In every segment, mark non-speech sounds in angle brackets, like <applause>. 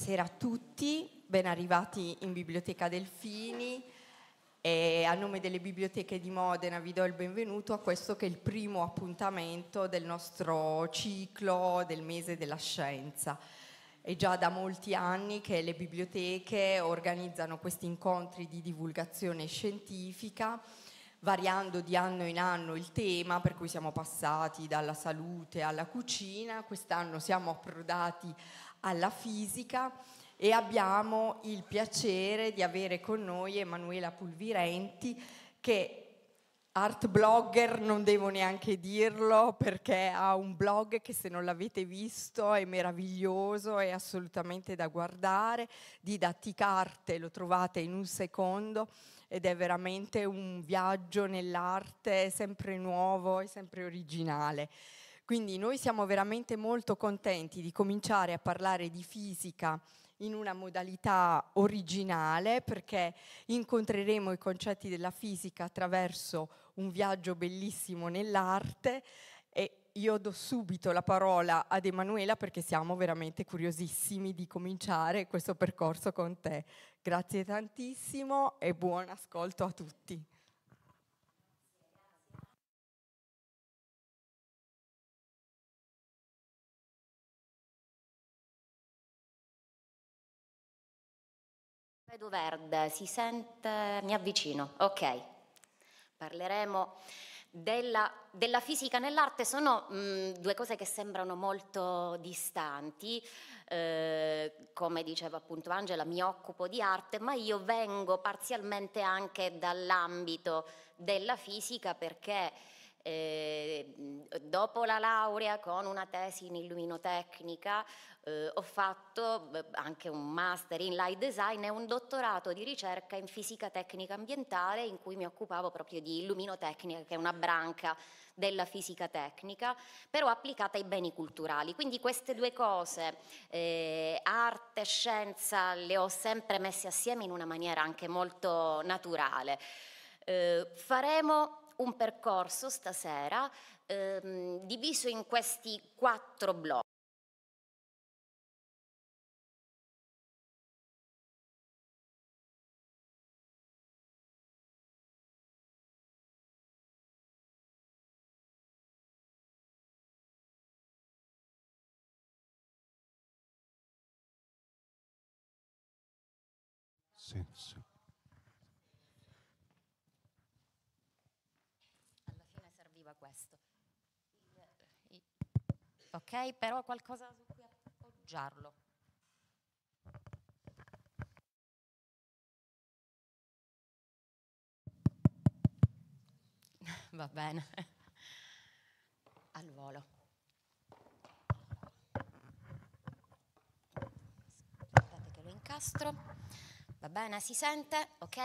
Buonasera a tutti, ben arrivati in Biblioteca Delfini e a nome delle biblioteche di Modena vi do il benvenuto a questo che è il primo appuntamento del nostro ciclo del mese della scienza. È già da molti anni che le biblioteche organizzano questi incontri di divulgazione scientifica variando di anno in anno il tema, per cui siamo passati dalla salute alla cucina, quest'anno siamo approdati alla fisica e abbiamo il piacere di avere con noi Emanuela Pulvirenti che art blogger, non devo neanche dirlo perché ha un blog che se non l'avete visto è meraviglioso, è assolutamente da guardare, Didatticarte lo trovate in un secondo ed è veramente un viaggio nell'arte sempre nuovo e sempre originale. Quindi noi siamo veramente molto contenti di cominciare a parlare di fisica in una modalità originale perché incontreremo i concetti della fisica attraverso un viaggio bellissimo nell'arte e io do subito la parola ad Emanuela perché siamo veramente curiosissimi di cominciare questo percorso con te. Grazie tantissimo e buon ascolto a tutti. Alfredo Verde, si sente? Mi avvicino, ok. Parleremo della, della fisica nell'arte, sono mh, due cose che sembrano molto distanti, eh, come diceva appunto Angela, mi occupo di arte, ma io vengo parzialmente anche dall'ambito della fisica perché eh, dopo la laurea con una tesi in illuminotecnica eh, ho fatto anche un master in light design e un dottorato di ricerca in fisica tecnica ambientale in cui mi occupavo proprio di illuminotecnica che è una branca della fisica tecnica però applicata ai beni culturali quindi queste due cose eh, arte e scienza le ho sempre messe assieme in una maniera anche molto naturale eh, faremo un percorso stasera ehm, diviso in questi quattro blocchi. senso. ok? Però qualcosa su cui appoggiarlo. <laughs> Va bene, al volo. Aspettate che lo incastro. Va bene, si sente? Ok?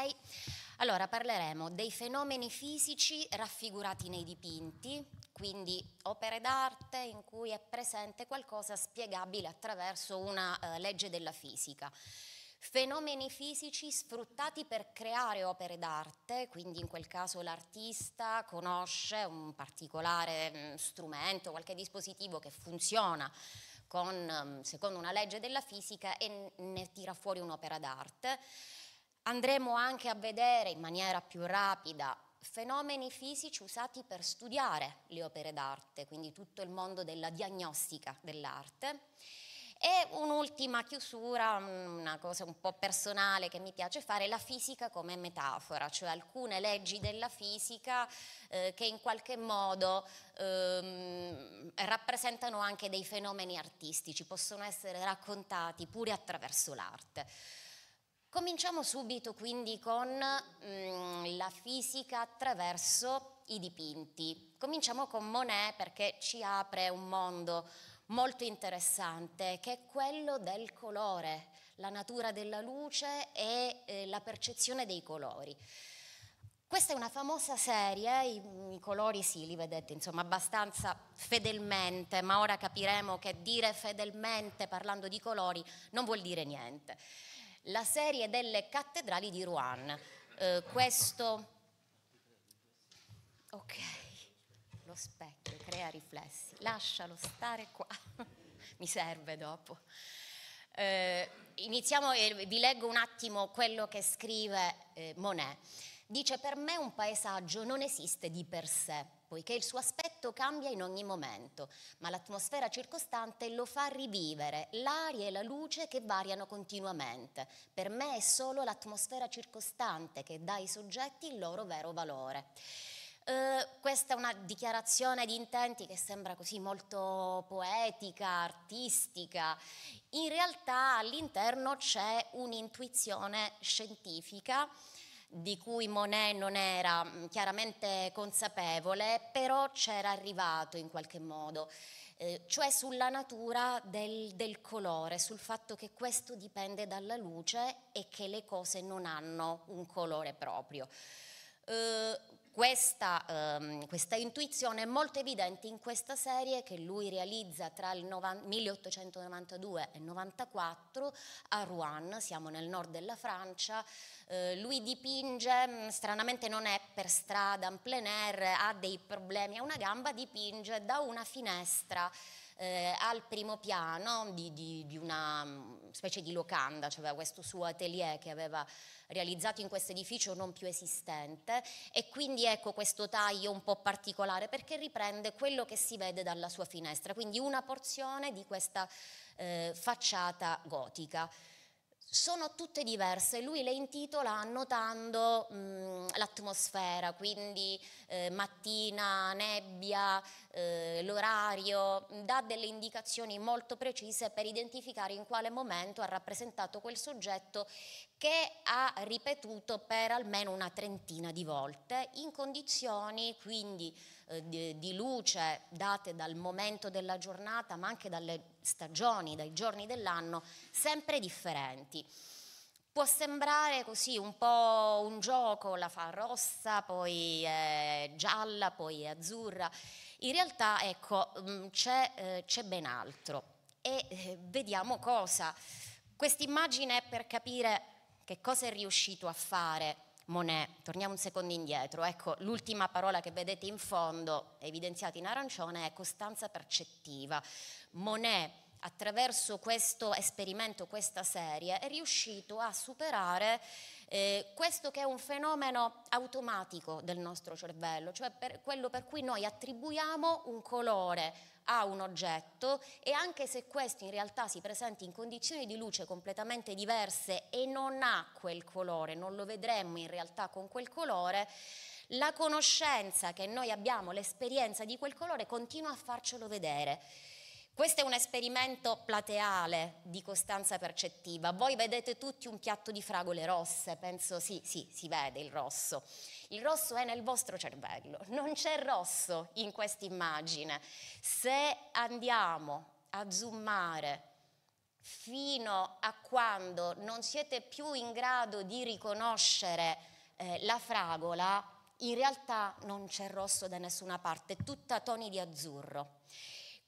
Allora parleremo dei fenomeni fisici raffigurati nei dipinti, quindi opere d'arte in cui è presente qualcosa spiegabile attraverso una eh, legge della fisica. Fenomeni fisici sfruttati per creare opere d'arte, quindi in quel caso l'artista conosce un particolare mh, mm, strumento, qualche dispositivo che funziona con, mm, secondo una legge della fisica e ne tira fuori un'opera d'arte. Andremo anche a vedere in maniera più rapida fenomeni fisici usati per studiare le opere d'arte, quindi tutto il mondo della diagnostica dell'arte. E un'ultima chiusura, una cosa un po' personale che mi piace fare, la fisica come metafora, cioè alcune leggi della fisica eh, che in qualche modo ehm, rappresentano anche dei fenomeni artistici, possono essere raccontati pure attraverso l'arte. Cominciamo subito quindi con mh, mm, la fisica attraverso i dipinti. Cominciamo con Monet perché ci apre un mondo molto interessante che è quello del colore, la natura della luce e eh, la percezione dei colori. Questa è una famosa serie, i, i, colori sì, li vedete insomma abbastanza fedelmente, ma ora capiremo che dire fedelmente parlando di colori non vuol dire niente la serie delle cattedrali di Rouen. Eh, questo... Ok, lo specchio crea riflessi, lascialo stare qua, <laughs> mi serve dopo. Eh, iniziamo, eh, vi leggo un attimo quello che scrive eh, Monet. Dice per me un paesaggio non esiste di per sé, poiché il suo aspetto cambia in ogni momento, ma l'atmosfera circostante lo fa rivivere, l'aria e la luce che variano continuamente. Per me è solo l'atmosfera circostante che dà ai soggetti il loro vero valore. Uh, questa è una dichiarazione di intenti che sembra così molto poetica, artistica. In realtà all'interno c'è un'intuizione scientifica di cui Monet non era mm, chiaramente consapevole, però c'era arrivato in qualche modo, eh, cioè sulla natura del, del, colore, sul fatto che questo dipende dalla luce e che le cose non hanno un colore proprio. Eh, questa, ehm, questa, intuizione è molto evidente in questa serie che lui realizza tra il 1892 e il 94 a Rouen, siamo nel nord della Francia, eh, lui dipinge, mm, stranamente non è per strada, in plein air, ha dei problemi a una gamba, dipinge da una finestra eh, al primo piano di, di, di una mm, specie di locanda, cioè aveva questo suo atelier che aveva realizzato in questo edificio non più esistente e quindi ecco questo taglio un po' particolare perché riprende quello che si vede dalla sua finestra, quindi una porzione di questa eh, facciata gotica sono tutte diverse, lui le intitola annotando mh, l'atmosfera, quindi eh, mattina, nebbia, eh, l'orario, dà delle indicazioni molto precise per identificare in quale momento ha rappresentato quel soggetto che ha ripetuto per almeno una trentina di volte in condizioni quindi eh, di, di, luce date dal momento della giornata, ma anche dalle stagioni, dai giorni dell'anno, sempre differenti. Può sembrare così un po' un gioco, la fa rossa, poi è gialla, poi è azzurra. In realtà, ecco, mm, c'è, eh, c'è ben altro. E eh, vediamo cosa. Quest'immagine è per capire che cosa è riuscito a fare Monet, torniamo un secondo indietro, ecco l'ultima parola che vedete in fondo, evidenziata in arancione, è costanza percettiva. Monet, attraverso questo esperimento, questa serie, è riuscito a superare eh, questo che è un fenomeno automatico del nostro cervello, cioè per quello per cui noi attribuiamo un colore a un oggetto e anche se questo in realtà si presenta in condizioni di luce completamente diverse e non ha quel colore, non lo vedremmo in realtà con quel colore, la conoscenza che noi abbiamo, l'esperienza di quel colore continua a farcelo vedere. Questo è un esperimento plateale di costanza percettiva. Voi vedete tutti un piatto di fragole rosse, penso sì, sì, si vede il rosso. Il rosso è nel vostro cervello, non c'è rosso in questa immagine. Se andiamo a zoomare fino a quando non siete più in grado di riconoscere eh, la fragola, in realtà non c'è rosso da nessuna parte, è tutta toni di azzurro.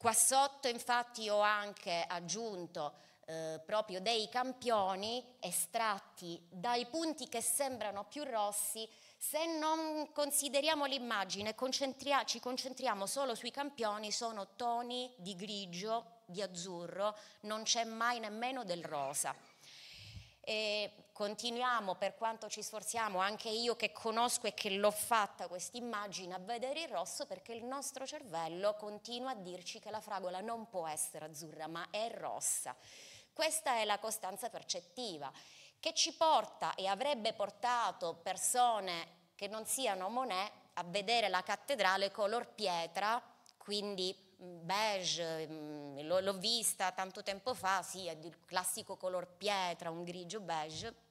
Qua sotto infatti ho anche aggiunto eh, proprio dei campioni estratti dai punti che sembrano più rossi, se non consideriamo l'immagine, concentria ci concentriamo solo sui campioni, sono toni di grigio, di azzurro, non c'è mai nemmeno del rosa. E continuiamo per quanto ci sforziamo, anche io che conosco e che l'ho fatta questa immagine, a vedere il rosso perché il nostro cervello continua a dirci che la fragola non può essere azzurra ma è rossa. Questa è la costanza percettiva che ci porta e avrebbe portato persone che non siano Monet a vedere la cattedrale color pietra, quindi mm, beige, mm, l'ho vista tanto tempo fa, sì, è il classico color pietra, un grigio beige,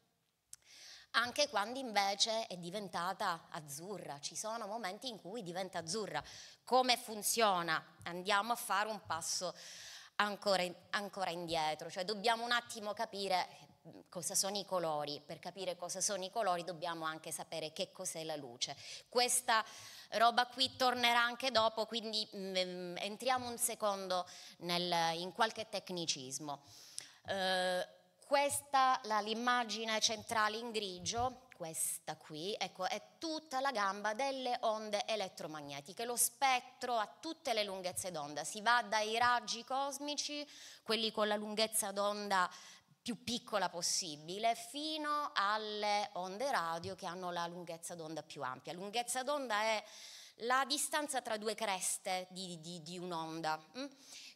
anche quando invece è diventata azzurra. Ci sono momenti in cui diventa azzurra. Come funziona? Andiamo a fare un passo ancora, ancora indietro, cioè dobbiamo un attimo capire mm, cosa sono i colori, per capire cosa sono i colori dobbiamo anche sapere che cos'è la luce. Questa roba qui tornerà anche dopo, quindi mh, mm, mm, entriamo un secondo nel, in qualche tecnicismo. Eh, questa, l'immagine centrale in grigio, questa qui, ecco, è tutta la gamba delle onde elettromagnetiche, lo spettro a tutte le lunghezze d'onda, si va dai raggi cosmici, quelli con la lunghezza d'onda più piccola possibile, fino alle onde radio che hanno la lunghezza d'onda più ampia. Lunghezza d'onda è la distanza tra due creste di, di, di un'onda. Mm?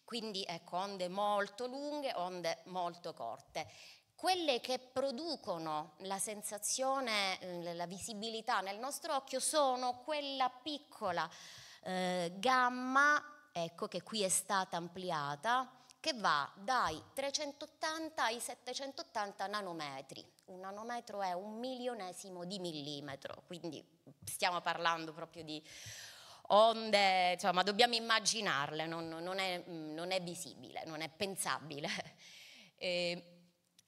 Quindi ecco, onde molto lunghe, onde molto corte. Quelle che producono la sensazione, eh, la visibilità nel nostro occhio sono quella piccola eh, gamma, ecco che qui è stata ampliata, che va dai 380 ai 780 nanometri. Un nanometro è un milionesimo di millimetro, quindi stiamo parlando proprio di onde, insomma dobbiamo immaginarle, non, non, è, non è, visibile, non è pensabile. <laughs> E,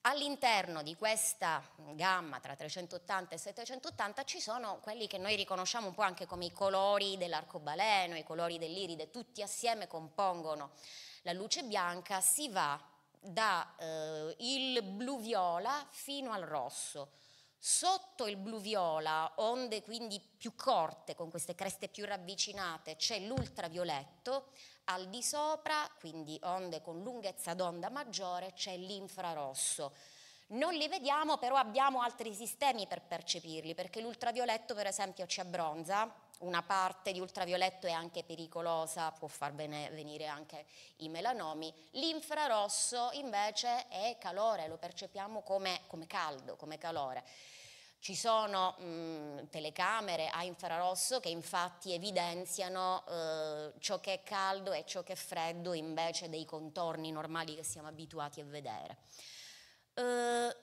All'interno di questa gamma tra 380 e 780 ci sono quelli che noi riconosciamo un po' anche come i colori dell'arcobaleno, i colori dell'iride, tutti assieme compongono la luce bianca, si va dal eh, blu-viola fino al rosso. Sotto il blu-viola, onde quindi più corte, con queste creste più ravvicinate, c'è l'ultravioletto, al di sopra, quindi onde con lunghezza d'onda maggiore, c'è l'infrarosso. Non li vediamo, però abbiamo altri sistemi per percepirli, perché l'ultravioletto per esempio ci abbronza, una parte di ultravioletto è anche pericolosa, può far venire anche i melanomi. L'infrarosso invece è calore, lo percepiamo come, come caldo, come calore. Ci sono mh, telecamere a infrarosso che infatti evidenziano eh, ciò che è caldo e ciò che è freddo invece dei contorni normali che siamo abituati a vedere. Eh,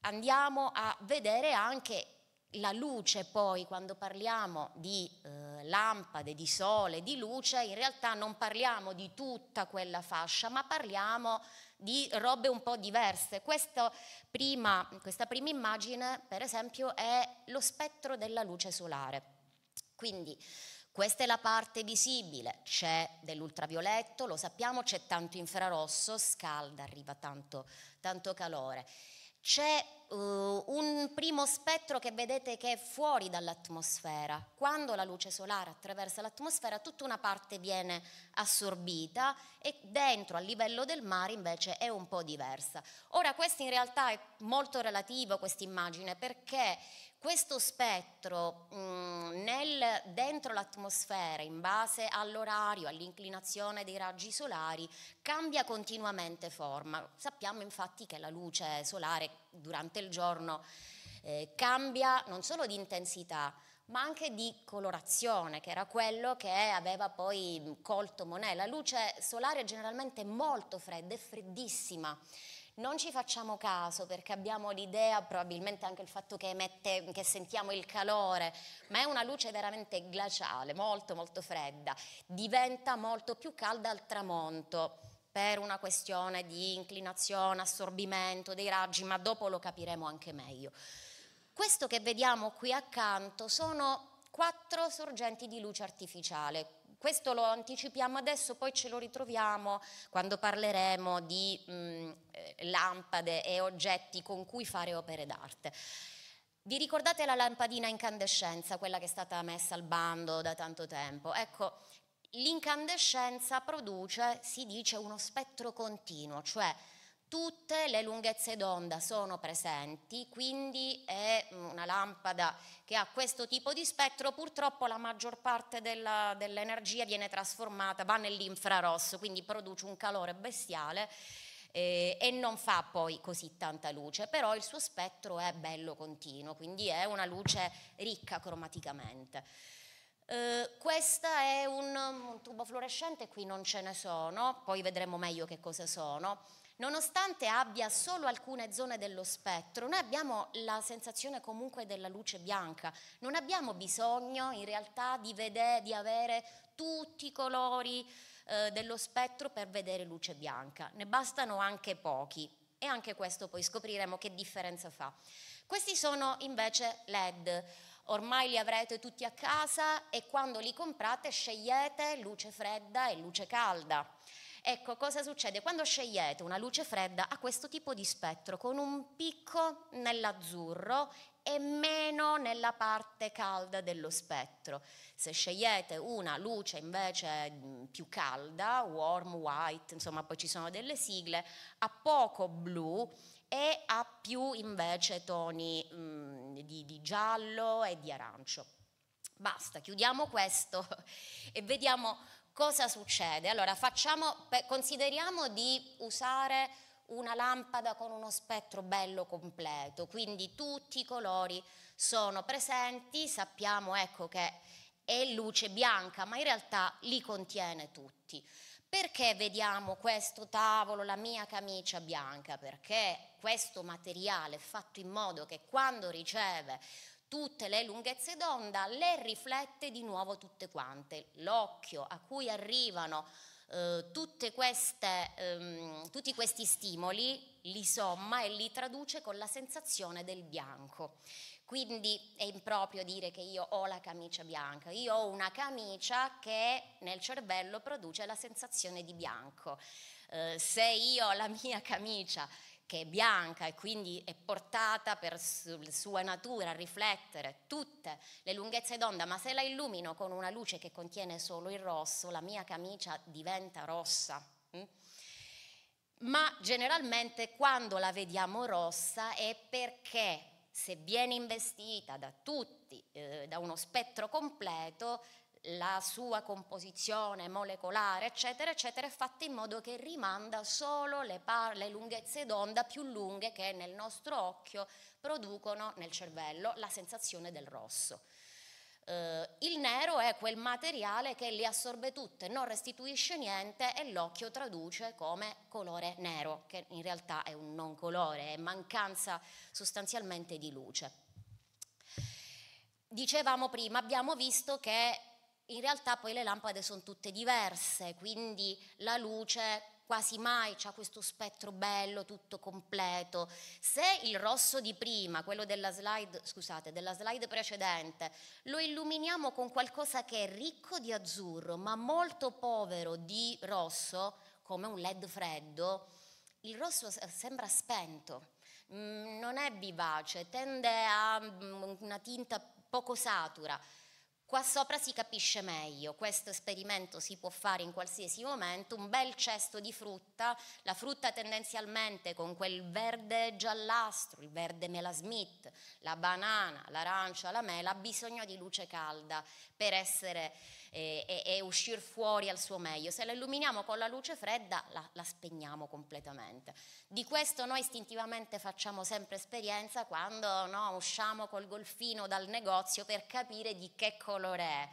andiamo a vedere anche la luce poi, quando parliamo di eh, lampade, di sole, di luce, in realtà non parliamo di tutta quella fascia, ma parliamo di robe un po' diverse. Questa prima, questa prima immagine, per esempio, è lo spettro della luce solare. Quindi questa è la parte visibile, c'è dell'ultravioletto, lo sappiamo, c'è tanto infrarosso, scalda, arriva tanto, tanto calore c'è uh, un primo spettro che vedete che è fuori dall'atmosfera. Quando la luce solare attraversa l'atmosfera tutta una parte viene assorbita e dentro a livello del mare invece è un po' diversa. Ora questa in realtà è molto relativa questa immagine perché questo spettro mh, mm, nel, dentro l'atmosfera, in base all'orario, all'inclinazione dei raggi solari, cambia continuamente forma. Sappiamo infatti che la luce solare durante il giorno eh, cambia non solo di intensità, ma anche di colorazione, che era quello che aveva poi colto Monet. La luce solare è generalmente molto fredda, è freddissima non ci facciamo caso perché abbiamo l'idea, probabilmente anche il fatto che, emette, che sentiamo il calore, ma è una luce veramente glaciale, molto molto fredda, diventa molto più calda al tramonto per una questione di inclinazione, assorbimento dei raggi, ma dopo lo capiremo anche meglio. Questo che vediamo qui accanto sono quattro sorgenti di luce artificiale, questo lo anticipiamo adesso, poi ce lo ritroviamo quando parleremo di mh, mm, eh, lampade e oggetti con cui fare opere d'arte. Vi ricordate la lampadina incandescenza, quella che è stata messa al bando da tanto tempo? Ecco, l'incandescenza produce, si dice, uno spettro continuo, cioè Tutte le lunghezze d'onda sono presenti, quindi è una lampada che ha questo tipo di spettro, purtroppo la maggior parte dell'energia viene trasformata, va nell'infrarosso, quindi produce un calore bestiale eh, e non fa poi così tanta luce, però il suo spettro è bello continuo, quindi è una luce ricca cromaticamente. Eh, questo è un, un tubo fluorescente, qui non ce ne sono, poi vedremo meglio che cosa sono. Nonostante abbia solo alcune zone dello spettro, noi abbiamo la sensazione comunque della luce bianca, non abbiamo bisogno in realtà di, vedere, di avere tutti i colori eh, dello spettro per vedere luce bianca, ne bastano anche pochi e anche questo poi scopriremo che differenza fa. Questi sono invece LED ormai li avrete tutti a casa e quando li comprate scegliete luce fredda e luce calda. Ecco cosa succede quando scegliete una luce fredda ha questo tipo di spettro con un picco nell'azzurro e meno nella parte calda dello spettro. Se scegliete una luce invece mm, più calda, warm white, insomma poi ci sono delle sigle, ha poco blu e ha più invece toni mh, mm, di, di giallo e di arancio. Basta, chiudiamo questo <laughs> e vediamo cosa succede? Allora, facciamo, consideriamo di usare una lampada con uno spettro bello completo, quindi tutti i colori sono presenti, sappiamo ecco, che è luce bianca, ma in realtà li contiene tutti. Perché vediamo questo tavolo, la mia camicia bianca? Perché questo materiale è fatto in modo che quando riceve tutte le lunghezze d'onda, le riflette di nuovo tutte quante. L'occhio a cui arrivano eh, queste, ehm, tutti questi stimoli li somma e li traduce con la sensazione del bianco. Quindi è improprio dire che io ho la camicia bianca, io ho una camicia che nel cervello produce la sensazione di bianco. Eh, se io ho la mia camicia che è bianca e quindi è portata per sua natura a riflettere tutte le lunghezze d'onda, ma se la illumino con una luce che contiene solo il rosso, la mia camicia diventa rossa. Mm? Ma generalmente quando la vediamo rossa è perché se viene investita da tutti, eh, da uno spettro completo, la sua composizione molecolare, eccetera, eccetera, è fatta in modo che rimanda solo le, le lunghezze d'onda più lunghe che nel nostro occhio producono nel cervello la sensazione del rosso. Eh, il nero è quel materiale che li assorbe tutte, non restituisce niente e l'occhio traduce come colore nero, che in realtà è un non colore, è mancanza sostanzialmente di luce. Dicevamo prima, abbiamo visto che in realtà poi le lampade sono tutte diverse, quindi la luce quasi mai ha questo spettro bello, tutto completo. Se il rosso di prima, quello della slide, scusate, della slide precedente, lo illuminiamo con qualcosa che è ricco di azzurro, ma molto povero di rosso, come un led freddo, il rosso sembra spento, mm, non è vivace, tende a mm, una tinta poco satura. Qua sopra si capisce meglio, questo esperimento si può fare in qualsiasi momento, un bel cesto di frutta, la frutta tendenzialmente con quel verde giallastro, il verde melasmith, la banana, l'arancia, la mela, ha bisogno di luce calda per essere e, e, e uscire fuori al suo meglio. Se la illuminiamo con la luce fredda la, la spegniamo completamente. Di questo noi istintivamente facciamo sempre esperienza quando no, usciamo col golfino dal negozio per capire di che colore è.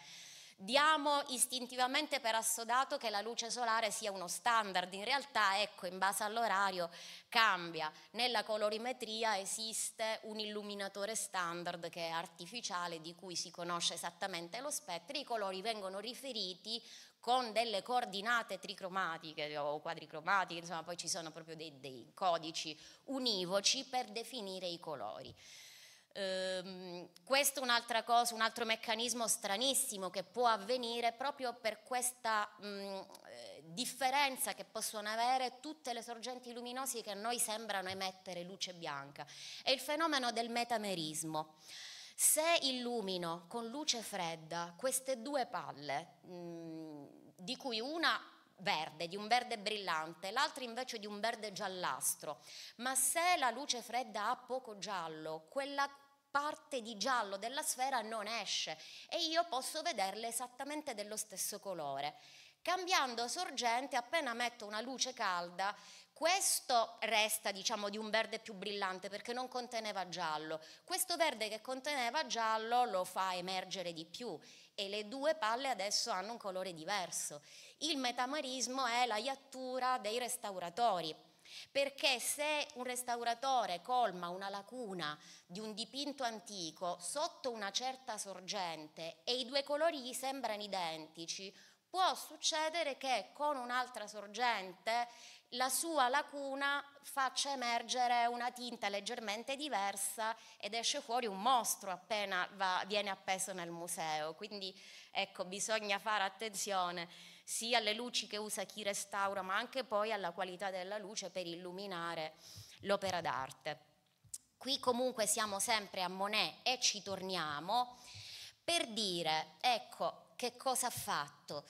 Diamo istintivamente per assodato che la luce solare sia uno standard, in realtà ecco, in base all'orario cambia. Nella colorimetria esiste un illuminatore standard che è artificiale, di cui si conosce esattamente lo spettro, i colori vengono riferiti con delle coordinate tricromatiche o quadricromatiche, insomma poi ci sono proprio dei, dei codici univoci per definire i colori. Ehm, questo è un'altra cosa, un altro meccanismo stranissimo che può avvenire proprio per questa mh, eh, differenza che possono avere tutte le sorgenti luminose che a noi sembrano emettere luce bianca. È il fenomeno del metamerismo. Se illumino con luce fredda queste due palle, mh, di cui una verde, di un verde brillante, l'altra invece di un verde giallastro, ma se la luce fredda ha poco giallo, quella parte di giallo della sfera non esce e io posso vederle esattamente dello stesso colore. Cambiando sorgente, appena metto una luce calda, questo resta diciamo di un verde più brillante perché non conteneva giallo, questo verde che conteneva giallo lo fa emergere di più e le due palle adesso hanno un colore diverso. Il metamarismo è la iattura dei restauratori, perché se un restauratore colma una lacuna di un dipinto antico sotto una certa sorgente e i due colori gli sembrano identici, può succedere che con un'altra sorgente la sua lacuna faccia emergere una tinta leggermente diversa ed esce fuori un mostro appena va, viene appeso nel museo. Quindi ecco, bisogna fare attenzione sia alle luci che usa chi restaura, ma anche poi alla qualità della luce per illuminare l'opera d'arte. Qui comunque siamo sempre a Monet e ci torniamo per dire, ecco, che cosa ha fatto.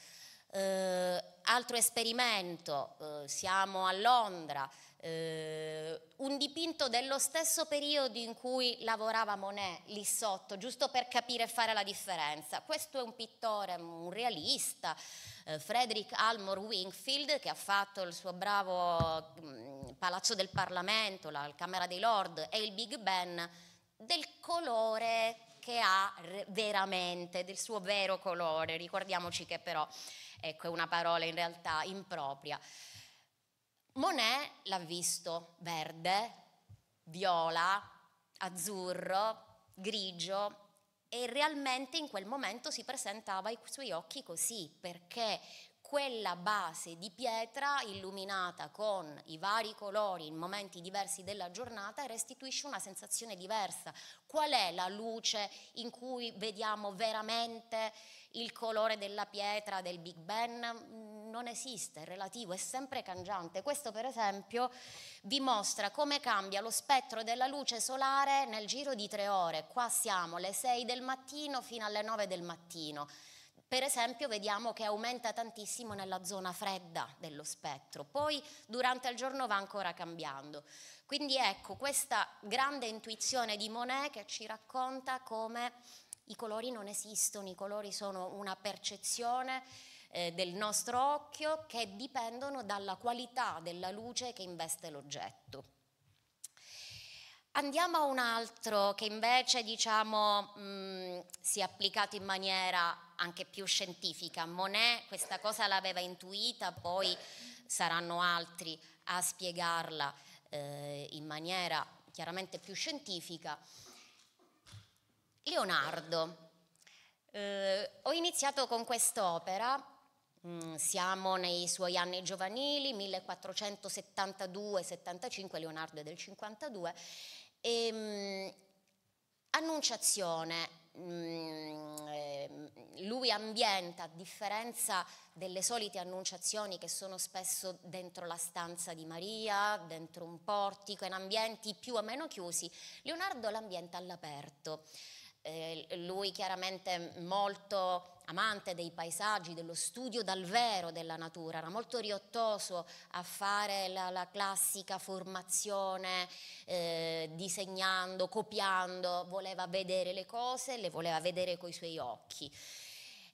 Eh, altro esperimento, eh, siamo a Londra, eh, un dipinto dello stesso periodo in cui lavorava Monet lì sotto, giusto per capire e fare la differenza. Questo è un pittore, un realista, eh, Frederick Almore Wingfield, che ha fatto il suo bravo mh, mm, Palazzo del Parlamento, la Camera dei Lord e il Big Ben, del colore che ha veramente, del suo vero colore. Ricordiamoci che però, ecco, è una parola in realtà impropria. Monet l'ha visto verde, viola, azzurro, grigio e realmente in quel momento si presentava ai suoi occhi così perché quella base di pietra illuminata con i vari colori in momenti diversi della giornata restituisce una sensazione diversa. Qual è la luce in cui vediamo veramente il colore della pietra del Big Ben? non esiste, è relativo, è sempre cangiante. Questo per esempio vi mostra come cambia lo spettro della luce solare nel giro di tre ore. Qua siamo alle 6 del mattino fino alle 9 del mattino. Per esempio vediamo che aumenta tantissimo nella zona fredda dello spettro, poi durante il giorno va ancora cambiando. Quindi ecco questa grande intuizione di Monet che ci racconta come i colori non esistono, i colori sono una percezione eh, del nostro occhio che dipendono dalla qualità della luce che investe l'oggetto. Andiamo a un altro che invece diciamo, mh, si è applicato in maniera anche più scientifica. Monet questa cosa l'aveva intuita, poi saranno altri a spiegarla eh, in maniera chiaramente più scientifica. Leonardo. Eh, ho iniziato con quest'opera Mm, siamo nei suoi anni giovanili, 1472-75, Leonardo è del 52, e, ehm, Annunciazione, mm, ehm, lui ambienta, a differenza delle solite annunciazioni che sono spesso dentro la stanza di Maria, dentro un portico, in ambienti più o meno chiusi, Leonardo l'ambienta all'aperto. Eh, lui chiaramente molto amante dei paesaggi, dello studio dal vero della natura, era molto riottoso a fare la, la classica formazione eh, disegnando, copiando, voleva vedere le cose, le voleva vedere coi suoi occhi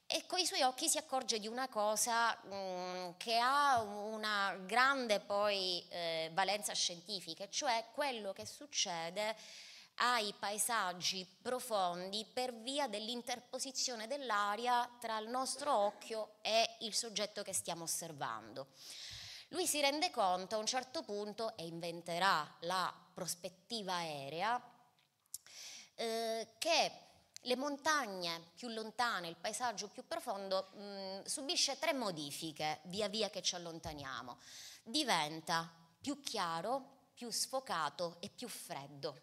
e coi suoi occhi si accorge di una cosa mh, mm, che ha una grande poi eh, valenza scientifica, cioè quello che succede ai paesaggi profondi per via dell'interposizione dell'aria tra il nostro occhio e il soggetto che stiamo osservando. Lui si rende conto a un certo punto e inventerà la prospettiva aerea eh, che le montagne più lontane, il paesaggio più profondo, mh, mm, subisce tre modifiche via via che ci allontaniamo. Diventa più chiaro, più sfocato e più freddo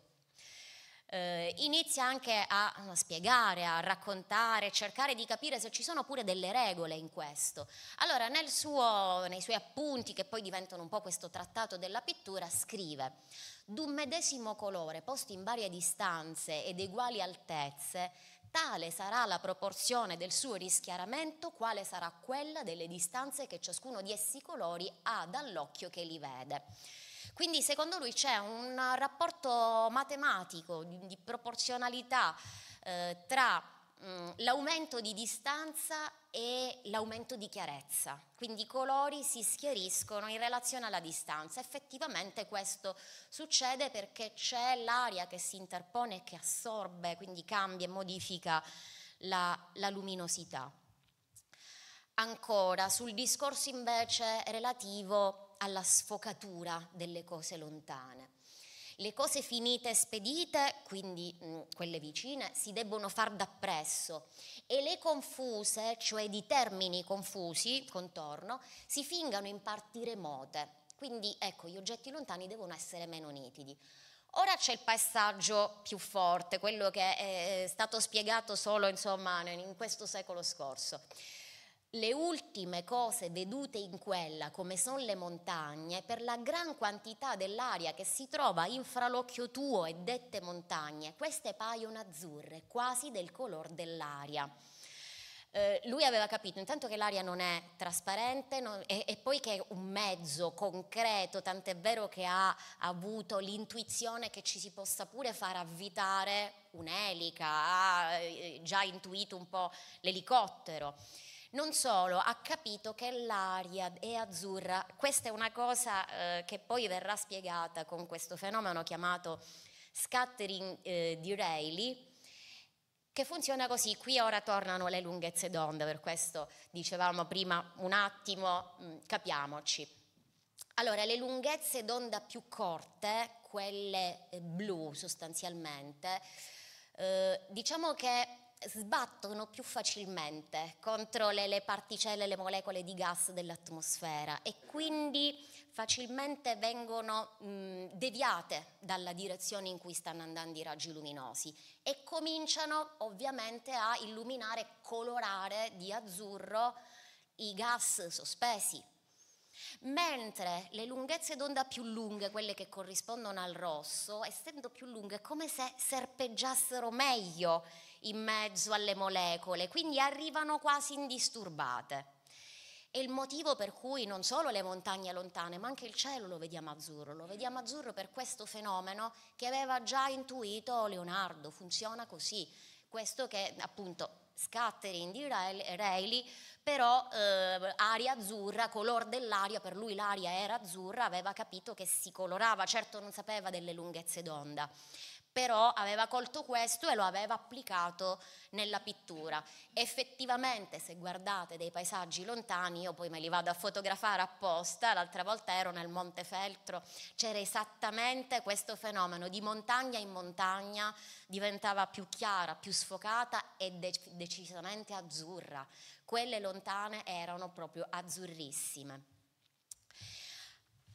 eh, inizia anche a spiegare, a raccontare, cercare di capire se ci sono pure delle regole in questo. Allora, suo, nei suoi appunti, che poi diventano un po' questo trattato della pittura, scrive d'un medesimo colore posto in varie distanze ed uguali altezze, tale sarà la proporzione del suo rischiaramento quale sarà quella delle distanze che ciascuno di essi colori ha dall'occhio che li vede. Quindi secondo lui c'è un rapporto matematico di, di proporzionalità eh, tra mh, l'aumento di distanza e l'aumento di chiarezza. Quindi i colori si schiariscono in relazione alla distanza. Effettivamente questo succede perché c'è l'aria che si interpone e che assorbe, quindi cambia e modifica la, la luminosità. Ancora sul discorso invece relativo alla sfocatura delle cose lontane. Le cose finite e spedite, quindi mh, mm, quelle vicine, si debbono far dappresso e le confuse, cioè di termini confusi, contorno, si fingano in parti remote. Quindi ecco, gli oggetti lontani devono essere meno nitidi. Ora c'è il passaggio più forte, quello che è eh, stato spiegato solo insomma, in questo secolo scorso le ultime cose vedute in quella, come sono le montagne, per la gran quantità dell'aria che si trova infra l'occhio tuo e dette montagne, queste paiono azzurre, quasi del color dell'aria. Eh, lui aveva capito intanto che l'aria non è trasparente non, e, e, poi che è un mezzo concreto, tant'è vero che ha, avuto l'intuizione che ci si possa pure far avvitare un'elica, ha eh, già intuito un po' l'elicottero. Non solo, ha capito che l'aria è azzurra, questa è una cosa eh, che poi verrà spiegata con questo fenomeno chiamato scattering eh, di Rayleigh, che funziona così, qui ora tornano le lunghezze d'onda, per questo dicevamo prima un attimo, mh, mm, capiamoci. Allora, le lunghezze d'onda più corte, quelle eh, blu sostanzialmente, eh, diciamo che sbattono più facilmente contro le, le particelle, le molecole di gas dell'atmosfera e quindi facilmente vengono mh, deviate dalla direzione in cui stanno andando i raggi luminosi e cominciano ovviamente a illuminare, colorare di azzurro i gas sospesi. Mentre le lunghezze d'onda più lunghe, quelle che corrispondono al rosso, essendo più lunghe, è come se serpeggiassero meglio in mezzo alle molecole, quindi arrivano quasi indisturbate. E il motivo per cui non solo le montagne lontane, ma anche il cielo lo vediamo azzurro, lo vediamo azzurro per questo fenomeno che aveva già intuito Leonardo, funziona così. Questo che appunto Scattering di Rayleigh, però eh, aria azzurra, color dell'aria, per lui l'aria era azzurra, aveva capito che si colorava, certo non sapeva delle lunghezze d'onda però aveva colto questo e lo aveva applicato nella pittura. Effettivamente, se guardate dei paesaggi lontani, io poi me li vado a fotografare apposta, l'altra volta ero nel Monte Feltro, c'era esattamente questo fenomeno, di montagna in montagna diventava più chiara, più sfocata e dec- decisamente azzurra. Quelle lontane erano proprio azzurrissime.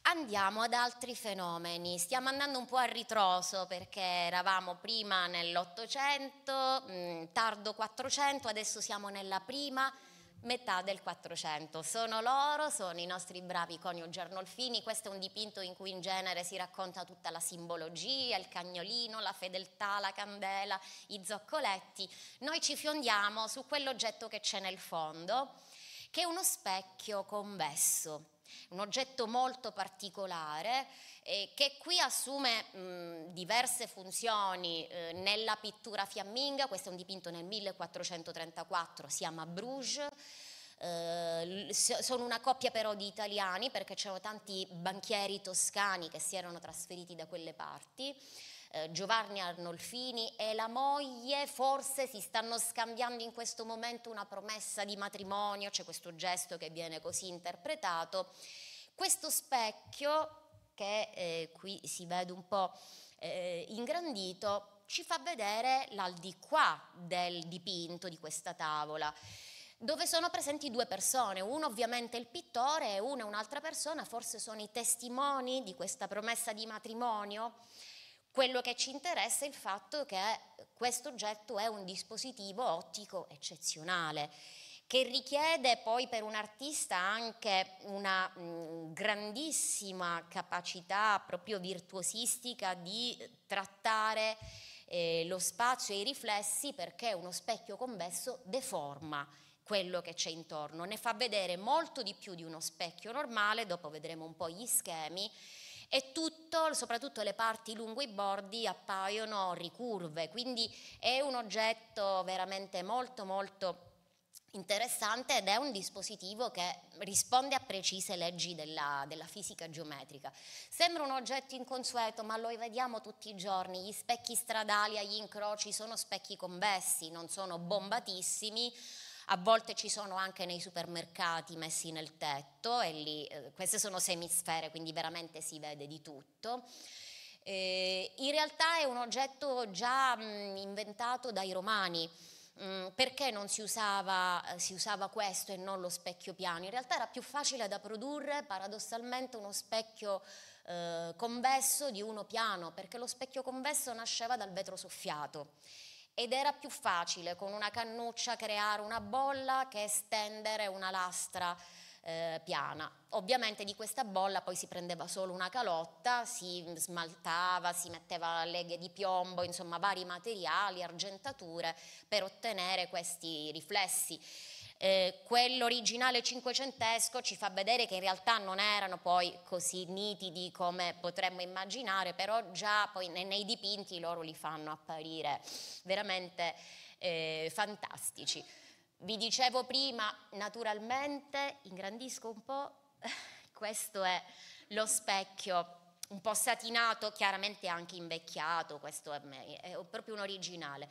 Andiamo ad altri fenomeni, stiamo andando un po' a ritroso perché eravamo prima nell'Ottocento, mm, tardo Quattrocento, adesso siamo nella prima metà del Quattrocento. Sono loro, sono i nostri bravi coniugi Arnolfini, questo è un dipinto in cui in genere si racconta tutta la simbologia, il cagnolino, la fedeltà, la candela, i zoccoletti. Noi ci fiondiamo su quell'oggetto che c'è nel fondo, che è uno specchio convesso un oggetto molto particolare eh, che qui assume mh, mm, diverse funzioni eh, nella pittura fiamminga, questo è un dipinto nel 1434, si chiama Bruges, eh, sono una coppia però di italiani perché c'erano tanti banchieri toscani che si erano trasferiti da quelle parti eh, Giovanni Arnolfini e la moglie forse si stanno scambiando in questo momento una promessa di matrimonio, c'è questo gesto che viene così interpretato. Questo specchio, che eh, qui si vede un po' eh, ingrandito, ci fa vedere l'al del dipinto di questa tavola dove sono presenti due persone, uno ovviamente il pittore e una un'altra persona, forse sono i testimoni di questa promessa di matrimonio quello che ci interessa è il fatto che questo oggetto è un dispositivo ottico eccezionale che richiede poi per un artista anche una mh, mm, grandissima capacità proprio virtuosistica di trattare eh, lo spazio e i riflessi perché uno specchio convesso deforma quello che c'è intorno, ne fa vedere molto di più di uno specchio normale, dopo vedremo un po' gli schemi, e tutto, soprattutto le parti lungo i bordi, appaiono ricurve, quindi è un oggetto veramente molto molto interessante ed è un dispositivo che risponde a precise leggi della, della, fisica geometrica. Sembra un oggetto inconsueto, ma lo vediamo tutti i giorni, gli specchi stradali agli incroci sono specchi convessi, non sono bombatissimi, a volte ci sono anche nei supermercati messi nel tetto e lì, eh, queste sono semisfere, quindi veramente si vede di tutto. Eh, in realtà è un oggetto già mh, mm, inventato dai romani, mm, perché non si usava, eh, si usava, questo e non lo specchio piano? In realtà era più facile da produrre paradossalmente uno specchio eh, convesso di uno piano, perché lo specchio convesso nasceva dal vetro soffiato ed era più facile con una cannuccia creare una bolla che estendere una lastra eh, piana. Ovviamente di questa bolla poi si prendeva solo una calotta, si smaltava, si metteva leghe di piombo, insomma vari materiali, argentature per ottenere questi riflessi eh, quello cinquecentesco ci fa vedere che in realtà non erano poi così nitidi come potremmo immaginare, però già poi nei, nei dipinti loro li fanno apparire veramente eh, fantastici. Vi dicevo prima, naturalmente, ingrandisco un po', <laughs> questo è lo specchio un po' satinato, chiaramente anche invecchiato, questo è, è proprio un originale.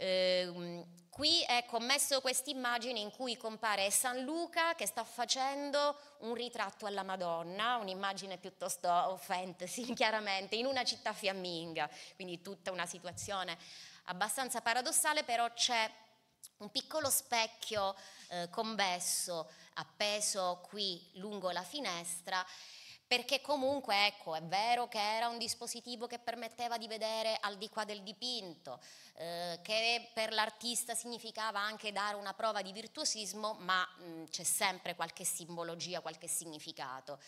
Ehm, qui ecco, ho messo immagine in cui compare San Luca che sta facendo un ritratto alla Madonna, un'immagine piuttosto fantasy <laughs> chiaramente, in una città fiamminga, quindi tutta una situazione abbastanza paradossale, però c'è un piccolo specchio eh, convesso appeso qui lungo la finestra perché comunque ecco è vero che era un dispositivo che permetteva di vedere al di qua del dipinto, eh, che per l'artista significava anche dare una prova di virtuosismo, ma mh, mm, c'è sempre qualche simbologia, qualche significato.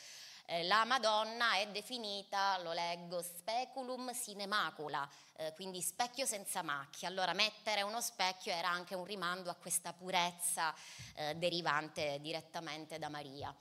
Eh, la Madonna è definita, lo leggo, speculum cinemacula eh, quindi specchio senza macchie. Allora mettere uno specchio era anche un rimando a questa purezza eh, derivante direttamente da Maria.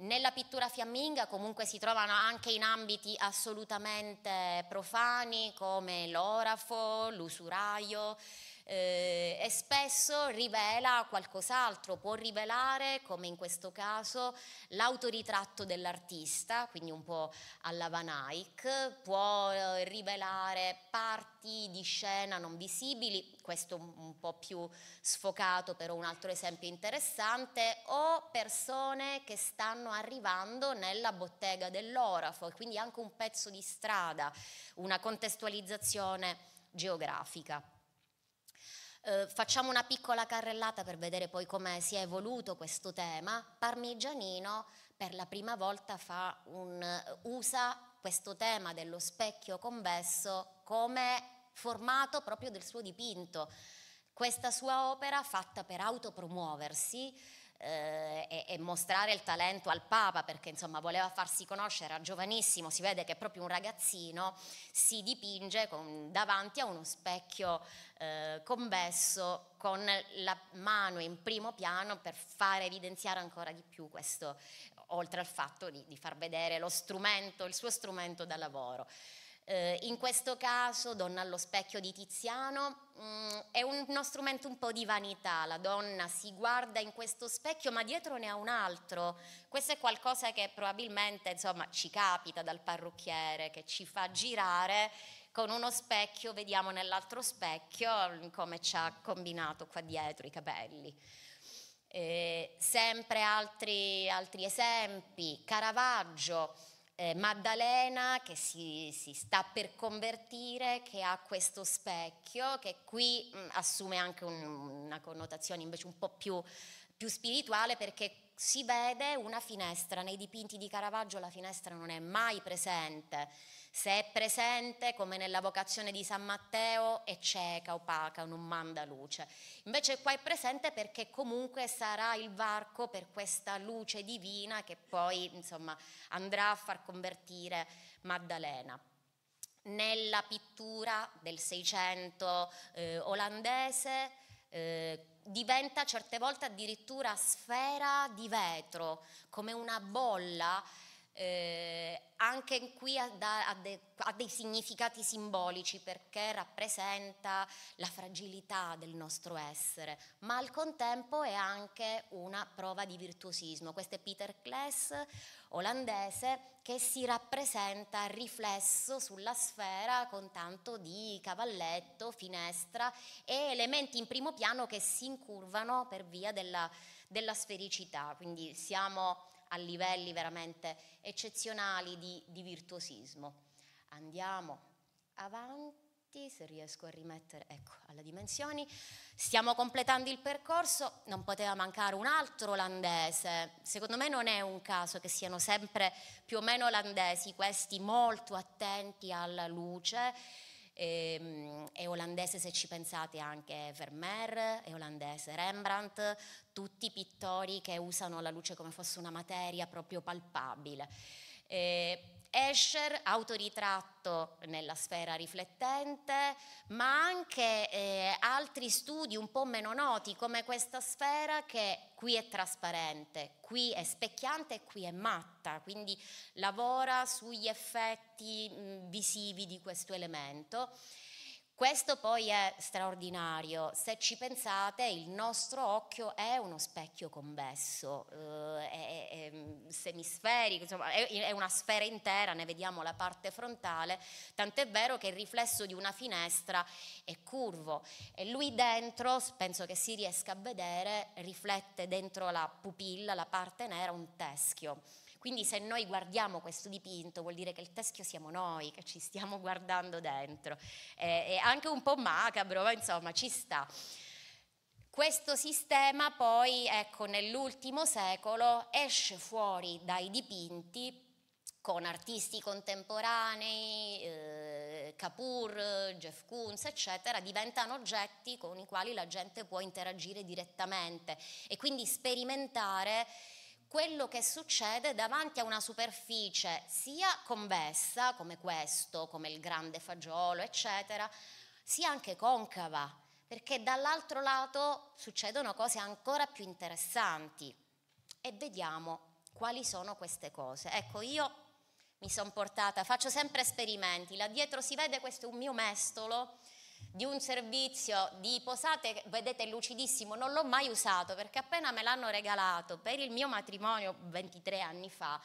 Nella pittura fiamminga comunque si trovano anche in ambiti assolutamente profani come l'orafo, l'usuraio, eh, e spesso rivela qualcos'altro, può rivelare, come in questo caso, l'autoritratto dell'artista, quindi un po' alla Van Eyck, può eh, rivelare parti di scena non visibili, questo un po' più sfocato però un altro esempio interessante, o persone che stanno arrivando nella bottega dell'orafo quindi anche un pezzo di strada, una contestualizzazione geografica. Eh, facciamo una piccola carrellata per vedere poi come si è evoluto questo tema. Parmigianino per la prima volta un, usa questo tema dello specchio convesso come formato proprio del suo dipinto. Questa sua opera fatta per autopromuoversi eh, e, e, mostrare il talento al Papa perché insomma voleva farsi conoscere, era giovanissimo, si vede che è proprio un ragazzino, si dipinge con, davanti a uno specchio eh, convesso con la mano in primo piano per fare evidenziare ancora di più questo, oltre al fatto di, di far vedere lo strumento, il suo strumento da lavoro. Eh, in questo caso Donna allo specchio di Tiziano mh, mm, è un, uno strumento un po' di vanità, la donna si guarda in questo specchio ma dietro ne ha un altro, questo è qualcosa che probabilmente insomma, ci capita dal parrucchiere che ci fa girare con uno specchio, vediamo nell'altro specchio mm, come ci ha combinato qua dietro i capelli. Eh, sempre altri, altri esempi, Caravaggio eh, Maddalena che si, si, sta per convertire, che ha questo specchio, che qui mh, mm, assume anche un, una connotazione invece un po' più, più spirituale perché si vede una finestra, nei dipinti di Caravaggio la finestra non è mai presente se è presente, come nella vocazione di San Matteo, è cieca, opaca, non manda luce. Invece qua è presente perché comunque sarà il varco per questa luce divina che poi insomma, andrà a far convertire Maddalena nella pittura del Seicento eh, olandese eh, diventa certe volte addirittura sfera di vetro, come una bolla eh, anche qui ha, ha, de, ha, dei significati simbolici perché rappresenta la fragilità del nostro essere, ma al contempo è anche una prova di virtuosismo. Questo è Peter Kless, olandese, che si rappresenta riflesso sulla sfera con tanto di cavalletto, finestra e elementi in primo piano che si incurvano per via della, della sfericità. Quindi siamo a livelli veramente eccezionali di, di virtuosismo. Andiamo avanti, se riesco a rimettere, ecco, alle dimensioni. Stiamo completando il percorso, non poteva mancare un altro olandese. Secondo me non è un caso che siano sempre più o meno olandesi, questi molto attenti alla luce e, ehm, è olandese se ci pensate anche Vermeer, è olandese Rembrandt, tutti pittori che usano la luce come fosse una materia proprio palpabile. E, ehm, Escher, autoritratto nella sfera riflettente, ma anche eh, altri studi un po' meno noti come questa sfera che qui è trasparente, qui è specchiante e qui è matta, quindi lavora sugli effetti mh, mm, visivi di questo elemento questo poi è straordinario, se ci pensate il nostro occhio è uno specchio convesso, eh, è, è mm, semisferico, insomma, è, è una sfera intera, ne vediamo la parte frontale, tant'è vero che il riflesso di una finestra è curvo e lui dentro, penso che si riesca a vedere, riflette dentro la pupilla, la parte nera, un teschio. Quindi se noi guardiamo questo dipinto vuol dire che il teschio siamo noi, che ci stiamo <laughs> guardando dentro. Eh, è anche un po' macabro, ma insomma ci sta. Questo sistema poi, ecco, nell'ultimo secolo esce fuori dai dipinti con artisti contemporanei, eh, Kapoor, Jeff Koons, eccetera, diventano oggetti con i quali la gente può interagire direttamente e quindi sperimentare quello che succede davanti a una superficie sia convessa, come questo, come il grande fagiolo, eccetera, sia anche concava, perché dall'altro lato succedono cose ancora più interessanti. E vediamo quali sono queste cose. Ecco, io mi sono portata, faccio sempre esperimenti, là dietro si vede questo è un mio mestolo di un servizio di posate, vedete lucidissimo, non l'ho mai usato perché appena me l'hanno regalato per il mio matrimonio 23 anni fa,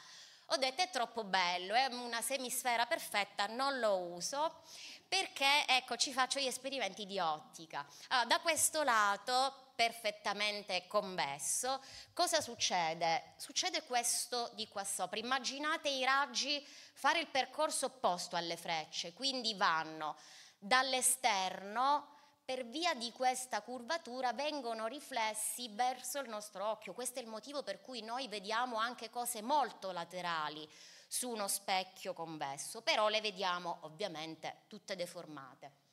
ho detto è troppo bello, è una semisfera perfetta, non lo uso perché ecco ci faccio gli esperimenti di ottica. Allora, ah, da questo lato perfettamente convesso, cosa succede? Succede questo di qua sopra. Immaginate i raggi fare il percorso opposto alle frecce, quindi vanno dall'esterno, per via di questa curvatura vengono riflessi verso il nostro occhio. Questo è il motivo per cui noi vediamo anche cose molto laterali su uno specchio convesso, però le vediamo ovviamente tutte deformate.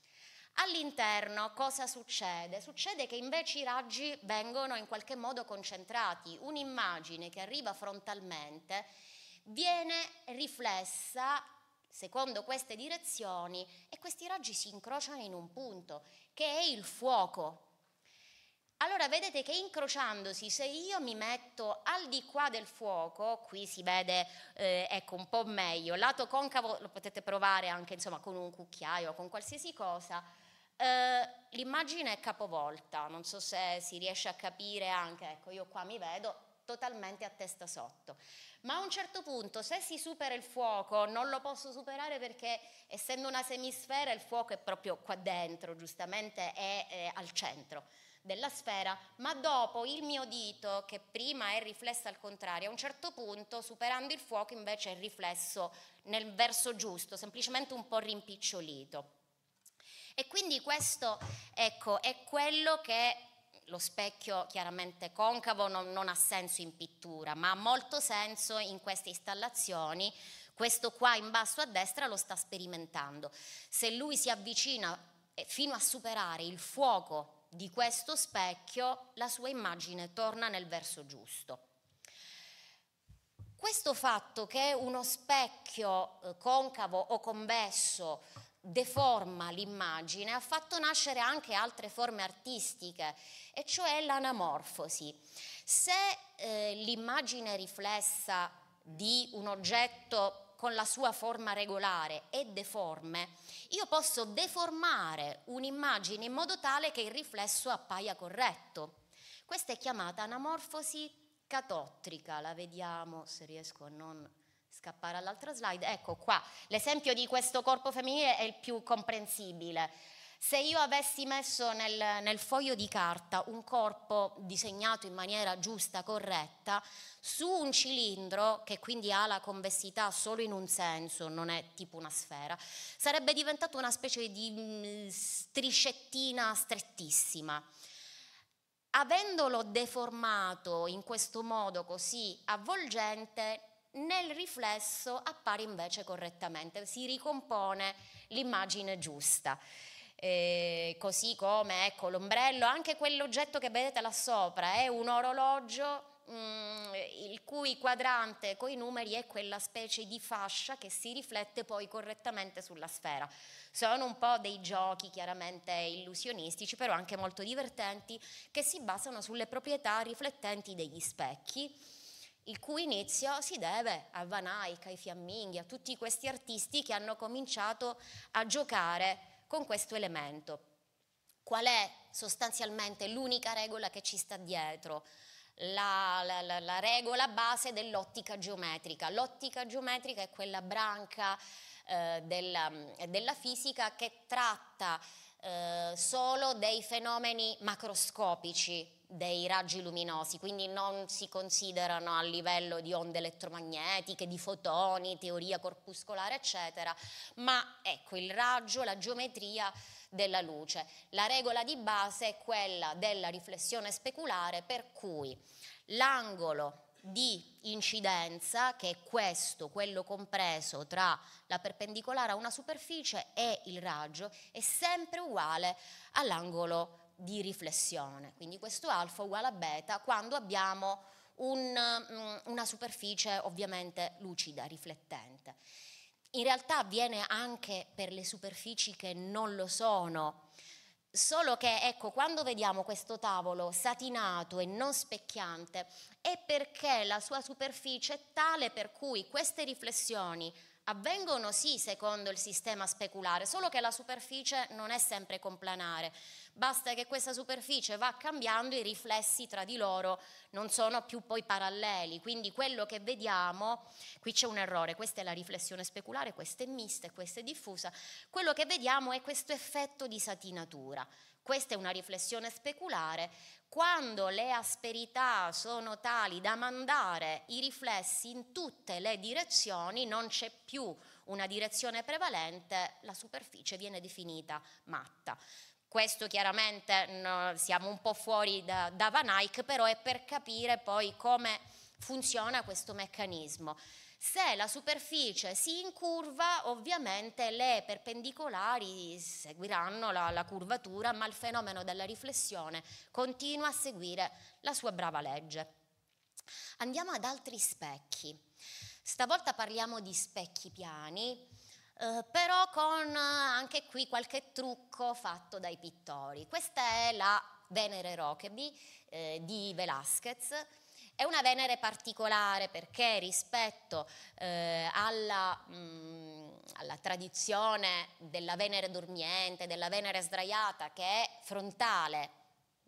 All'interno cosa succede? Succede che invece i raggi vengono in qualche modo concentrati, un'immagine che arriva frontalmente viene riflessa secondo queste direzioni e questi raggi si incrociano in un punto, che è il fuoco. Allora vedete che incrociandosi, se io mi metto al di qua del fuoco, qui si vede eh, ecco, un po' meglio, lato concavo lo potete provare anche insomma, con un cucchiaio, o con qualsiasi cosa, eh, l'immagine è capovolta, non so se si riesce a capire anche, ecco io qua mi vedo totalmente a testa sotto. Ma a un certo punto, se si supera il fuoco, non lo posso superare perché essendo una semisfera il fuoco è proprio qua dentro, giustamente è, è eh, al centro della sfera, ma dopo il mio dito, che prima è riflesso al contrario, a un certo punto, superando il fuoco, invece è riflesso nel verso giusto, semplicemente un po' rimpicciolito. E quindi questo, ecco, è quello che lo specchio chiaramente concavo non, non ha senso in pittura, ma ha molto senso in queste installazioni. Questo qua in basso a destra lo sta sperimentando. Se lui si avvicina eh, fino a superare il fuoco di questo specchio la sua immagine torna nel verso giusto. Questo fatto che uno specchio eh, concavo o convesso deforma l'immagine, ha fatto nascere anche altre forme artistiche, e cioè l'anamorfosi. Se eh, l'immagine riflessa di un oggetto con la sua forma regolare è deforme, io posso deformare un'immagine in modo tale che il riflesso appaia corretto. Questa è chiamata anamorfosi catottrica, la vediamo se riesco a non scappare all'altra slide, ecco qua, l'esempio di questo corpo femminile è il più comprensibile. Se io avessi messo nel, nel, foglio di carta un corpo disegnato in maniera giusta, corretta, su un cilindro, che quindi ha la convessità solo in un senso, non è tipo una sfera, sarebbe diventato una specie di mm, striscettina strettissima. Avendolo deformato in questo modo così avvolgente, nel riflesso appare invece correttamente, si ricompone l'immagine giusta. Eh, così come ecco, l'ombrello, anche quell'oggetto che vedete là sopra è un orologio mh, mm, il cui quadrante con i numeri è quella specie di fascia che si riflette poi correttamente sulla sfera. Sono un po' dei giochi chiaramente illusionistici, però anche molto divertenti, che si basano sulle proprietà riflettenti degli specchi il cui inizio si deve a Vanaica, ai Fiamminghi, a tutti questi artisti che hanno cominciato a giocare con questo elemento. Qual è sostanzialmente l'unica regola che ci sta dietro? La, la, la, la, regola base dell'ottica geometrica. L'ottica geometrica è quella branca eh, della, della, fisica che tratta eh, solo dei fenomeni macroscopici dei raggi luminosi, quindi non si considerano a livello di onde elettromagnetiche, di fotoni, teoria corpuscolare, eccetera, ma ecco il raggio, la geometria della luce. La regola di base è quella della riflessione speculare per cui l'angolo di incidenza, che è questo, quello compreso tra la perpendicolare a una superficie e il raggio, è sempre uguale all'angolo di riflessione. Quindi questo alfa uguale a beta quando abbiamo un, mm, una superficie ovviamente lucida, riflettente. In realtà avviene anche per le superfici che non lo sono, Solo che, ecco, quando vediamo questo tavolo satinato e non specchiante, è perché la sua superficie è tale per cui queste riflessioni avvengono sì secondo il sistema speculare, solo che la superficie non è sempre complanare. Basta che questa superficie va cambiando, i riflessi tra di loro non sono più poi paralleli, quindi quello che vediamo, qui c'è un errore, questa è la riflessione speculare, questa è mista e questa è diffusa, quello che vediamo è questo effetto di satinatura. Questa è una riflessione speculare. Quando le asperità sono tali da mandare i riflessi in tutte le direzioni, non c'è più una direzione prevalente, la superficie viene definita matta. Questo chiaramente no, siamo un po' fuori da, da Van Eyck, però è per capire poi come funziona questo meccanismo. Se la superficie si incurva, ovviamente le perpendicolari seguiranno la, la curvatura, ma il fenomeno della riflessione continua a seguire la sua brava legge. Andiamo ad altri specchi. Stavolta parliamo di specchi piani, eh, però con eh, anche qui qualche trucco fatto dai pittori. Questa è la Venere Rokeby eh, di Velázquez è una Venere particolare perché rispetto eh, alla, mh, mm, alla, tradizione della Venere dormiente, della Venere sdraiata che è frontale,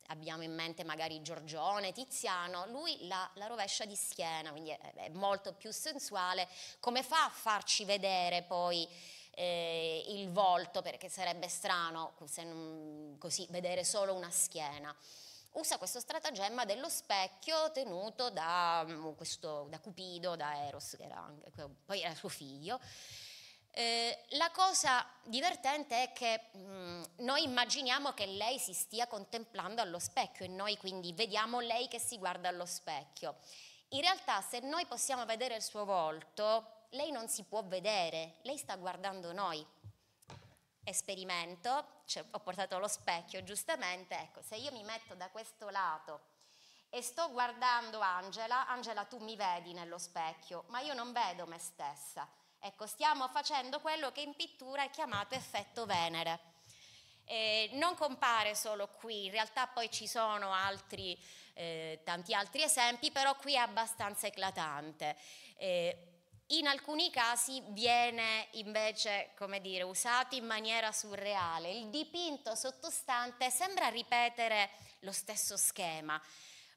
abbiamo in mente magari Giorgione, Tiziano, lui la, la rovescia di schiena, quindi è, è molto più sensuale. Come fa a farci vedere poi? Eh, il volto, perché sarebbe strano non, così vedere solo una schiena usa questo stratagemma dello specchio tenuto da, mm, questo, da Cupido, da Eros, che era anche, poi era suo figlio. Eh, la cosa divertente è che mh, mm, noi immaginiamo che lei si stia contemplando allo specchio e noi quindi vediamo lei che si guarda allo specchio. In realtà se noi possiamo vedere il suo volto, lei non si può vedere, lei sta guardando noi esperimento, cioè ho portato lo specchio giustamente, ecco, se io mi metto da questo lato e sto guardando Angela, Angela tu mi vedi nello specchio, ma io non vedo me stessa. Ecco, stiamo facendo quello che in pittura è chiamato effetto Venere. Eh, non compare solo qui, in realtà poi ci sono altri, eh, tanti altri esempi, però qui è abbastanza eclatante. Eh, in alcuni casi viene invece, come dire, usato in maniera surreale. Il dipinto sottostante sembra ripetere lo stesso schema,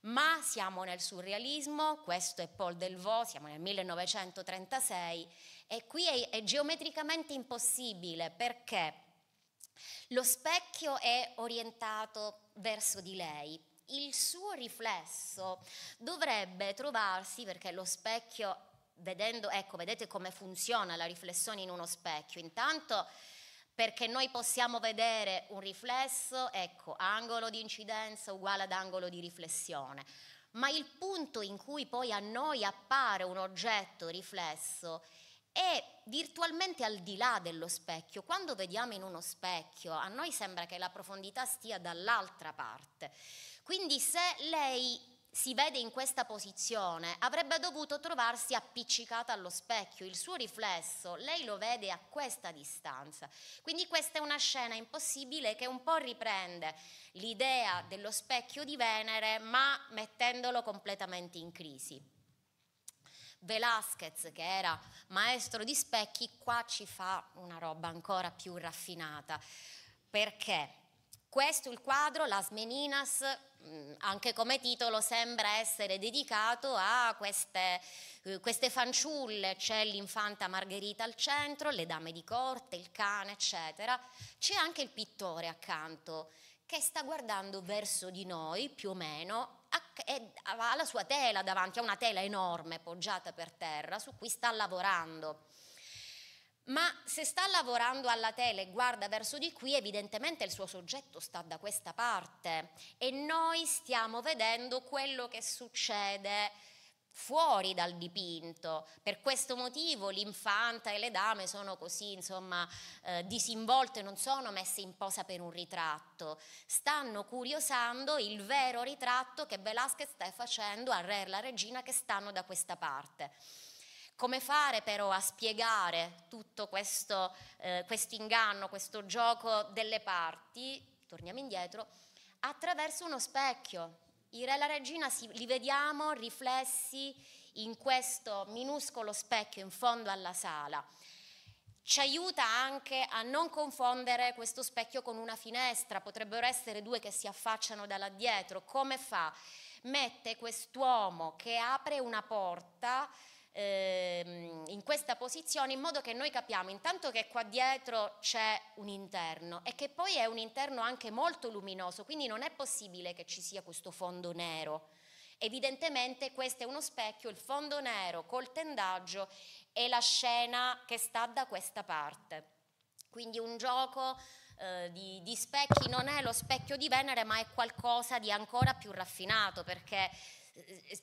ma siamo nel surrealismo, questo è Paul Delvaux, siamo nel 1936 e qui è, è geometricamente impossibile perché lo specchio è orientato verso di lei, il suo riflesso dovrebbe trovarsi, perché lo specchio vedendo, ecco, vedete come funziona la riflessione in uno specchio. Intanto perché noi possiamo vedere un riflesso, ecco, angolo di incidenza uguale ad angolo di riflessione, ma il punto in cui poi a noi appare un oggetto riflesso è virtualmente al di là dello specchio. Quando vediamo in uno specchio, a noi sembra che la profondità stia dall'altra parte. Quindi se lei si vede in questa posizione, avrebbe dovuto trovarsi appiccicata allo specchio, il suo riflesso, lei lo vede a questa distanza. Quindi questa è una scena impossibile che un po' riprende l'idea dello specchio di Venere, ma mettendolo completamente in crisi. Velasquez, che era maestro di specchi, qua ci fa una roba ancora più raffinata. Perché? Questo il quadro, Las Meninas, mm, anche come titolo sembra essere dedicato a queste, eh, queste fanciulle, c'è l'infanta Margherita al centro, le dame di corte, il cane, eccetera. C'è anche il pittore accanto che sta guardando verso di noi, più o meno, e ha la sua tela davanti, ha una tela enorme poggiata per terra su cui sta lavorando ma se sta lavorando alla tele e guarda verso di qui, evidentemente il suo soggetto sta da questa parte e noi stiamo vedendo quello che succede fuori dal dipinto. Per questo motivo l'infanta e le dame sono così, insomma, eh, disinvolte, non sono messe in posa per un ritratto. Stanno curiosando il vero ritratto che Velasquez sta facendo al re e alla regina che stanno da questa parte. Come fare però a spiegare tutto questo eh, inganno, questo gioco delle parti, torniamo indietro, attraverso uno specchio. I re e la regina si, li vediamo riflessi in questo minuscolo specchio in fondo alla sala. Ci aiuta anche a non confondere questo specchio con una finestra, potrebbero essere due che si affacciano da là dietro. Come fa? Mette quest'uomo che apre una porta ehm, in questa posizione in modo che noi capiamo intanto che qua dietro c'è un interno e che poi è un interno anche molto luminoso, quindi non è possibile che ci sia questo fondo nero. Evidentemente questo è uno specchio, il fondo nero col tendaggio e la scena che sta da questa parte. Quindi un gioco eh, di, di specchi non è lo specchio di Venere, ma è qualcosa di ancora più raffinato perché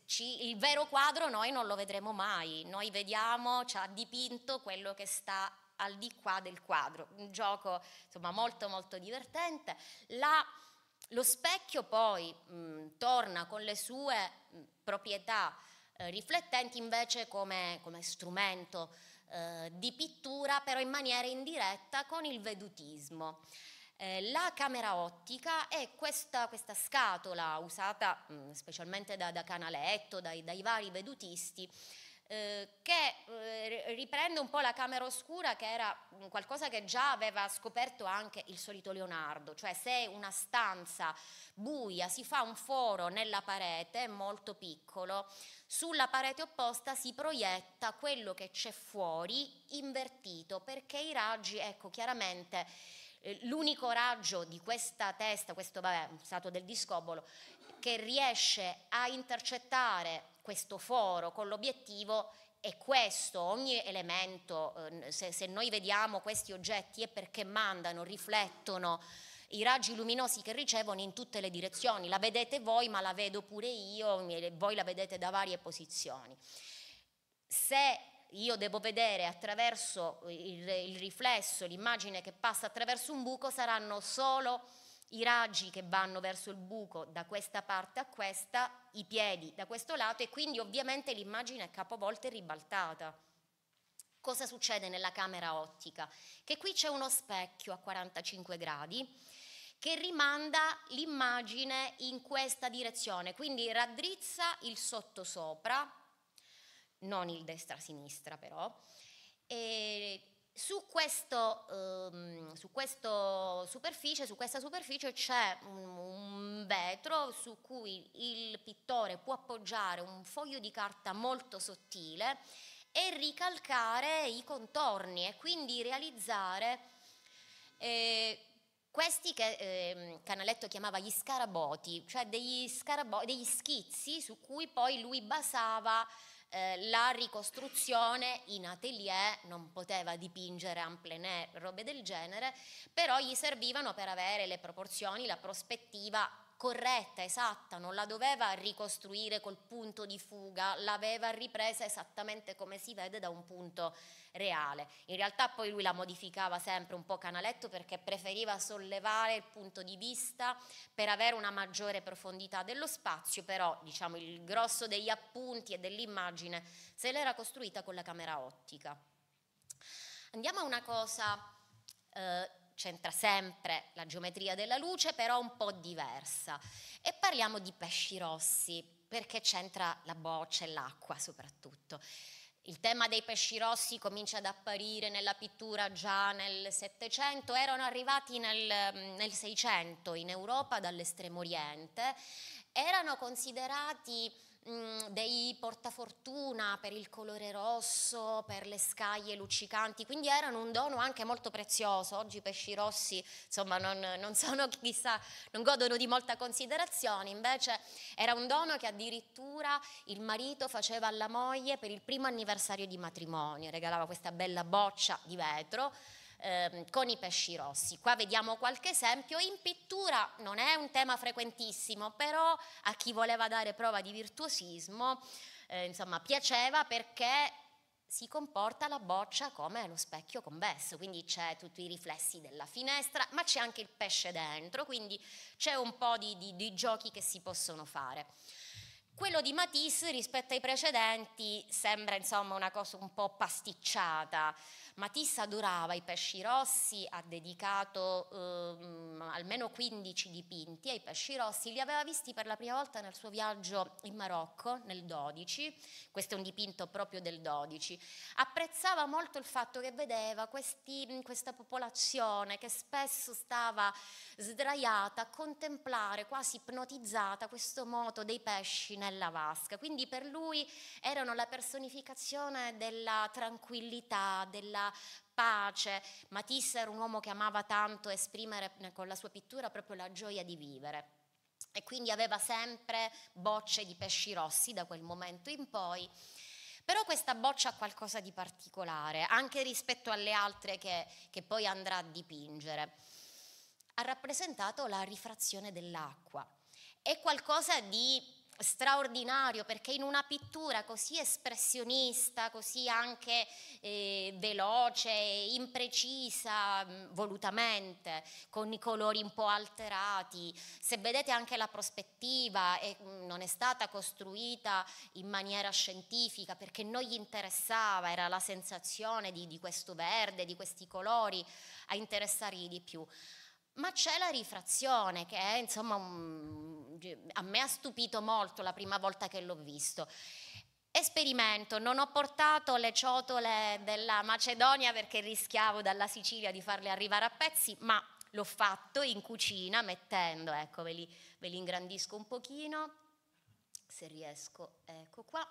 ci, il vero quadro noi non lo vedremo mai, noi vediamo, ci ha dipinto quello che sta al di qua del quadro, un gioco insomma molto molto divertente. La, lo specchio poi mh, mm, torna con le sue mh, mm, proprietà eh, riflettenti invece come, come strumento eh, di pittura, però in maniera indiretta con il vedutismo. Eh, la camera ottica è questa, questa scatola usata mh, mm, specialmente da, da Canaletto, dai, dai, vari vedutisti, eh, che eh, riprende un po' la camera oscura che era mm, qualcosa che già aveva scoperto anche il solito Leonardo, cioè se una stanza buia si fa un foro nella parete molto piccolo, sulla parete opposta si proietta quello che c'è fuori invertito perché i raggi, ecco chiaramente eh, l'unico raggio di questa testa, questo vabbè, stato del discobolo, che riesce a intercettare questo foro con l'obiettivo è questo, ogni elemento, eh, se, se, noi vediamo questi oggetti è perché mandano, riflettono i raggi luminosi che ricevono in tutte le direzioni, la vedete voi ma la vedo pure io, voi la vedete da varie posizioni. Se io devo vedere attraverso il, il riflesso, l'immagine che passa attraverso un buco, saranno solo i raggi che vanno verso il buco da questa parte a questa, i piedi da questo lato e quindi ovviamente l'immagine è capovolta e ribaltata. Cosa succede nella camera ottica? Che qui c'è uno specchio a 45 gradi che rimanda l'immagine in questa direzione, quindi raddrizza il sottosopra non il destra-sinistra però. E su, questo, ehm, su, superficie, su, questa superficie c'è un, vetro su cui il pittore può appoggiare un foglio di carta molto sottile e ricalcare i contorni e quindi realizzare eh, questi che eh, Canaletto chiamava gli scaraboti, cioè degli, scarabo- degli schizzi su cui poi lui basava eh, la ricostruzione in atelier, non poteva dipingere en plein air, robe del genere, però gli servivano per avere le proporzioni, la prospettiva corretta, esatta, non la doveva ricostruire col punto di fuga, l'aveva ripresa esattamente come si vede da un punto reale. In realtà poi lui la modificava sempre un po' canaletto perché preferiva sollevare il punto di vista per avere una maggiore profondità dello spazio, però diciamo il grosso degli appunti e dell'immagine se l'era costruita con la camera ottica. Andiamo a una cosa eh, c'entra sempre la geometria della luce, però un po' diversa. E parliamo di pesci rossi, perché c'entra la boccia e l'acqua soprattutto. Il tema dei pesci rossi comincia ad apparire nella pittura già nel Settecento, erano arrivati nel mm, Seicento in Europa dall'estremo oriente, erano considerati mh, mm, dei portafortuna per il colore rosso, per le scaglie luccicanti, quindi erano un dono anche molto prezioso. Oggi i pesci rossi insomma non, non sono <laughs> chissà, non godono di molta considerazione, invece era un dono che addirittura il marito faceva alla moglie per il primo anniversario di matrimonio, regalava questa bella boccia di vetro ehm, con i pesci rossi. Qua vediamo qualche esempio, in pittura non è un tema frequentissimo, però a chi voleva dare prova di virtuosismo, eh, insomma, piaceva perché si comporta la boccia come lo specchio convesso, quindi c'è tutti i riflessi della finestra, ma c'è anche il pesce dentro, quindi c'è un po' di, di, di giochi che si possono fare. Quello di Matisse rispetto ai precedenti sembra insomma una cosa un po' pasticciata. Matisse adorava i pesci rossi, ha dedicato ehm, almeno 15 dipinti ai pesci rossi, li aveva visti per la prima volta nel suo viaggio in Marocco nel 12, questo è un dipinto proprio del 12. Apprezzava molto il fatto che vedeva questi, questa popolazione che spesso stava sdraiata a contemplare, quasi ipnotizzata, questo moto dei pesci nella vasca, quindi per lui erano la personificazione della tranquillità, della pace. Matisse era un uomo che amava tanto esprimere eh, con la sua pittura proprio la gioia di vivere e quindi aveva sempre bocce di pesci rossi da quel momento in poi. Però questa boccia ha qualcosa di particolare, anche rispetto alle altre che, che poi andrà a dipingere. Ha rappresentato la rifrazione dell'acqua. È qualcosa di straordinario perché in una pittura così espressionista, così anche eh, veloce, imprecisa, mm, volutamente, con i colori un po' alterati, se vedete anche la prospettiva eh, non è stata costruita in maniera scientifica perché non gli interessava, era la sensazione di, di questo verde, di questi colori a interessargli di più ma c'è la rifrazione che è, insomma, a me ha stupito molto la prima volta che l'ho visto. Esperimento, non ho portato le ciotole della Macedonia perché rischiavo dalla Sicilia di farle arrivare a pezzi, ma l'ho fatto in cucina mettendo, ecco ve li, ve li ingrandisco un pochino, se riesco, ecco qua.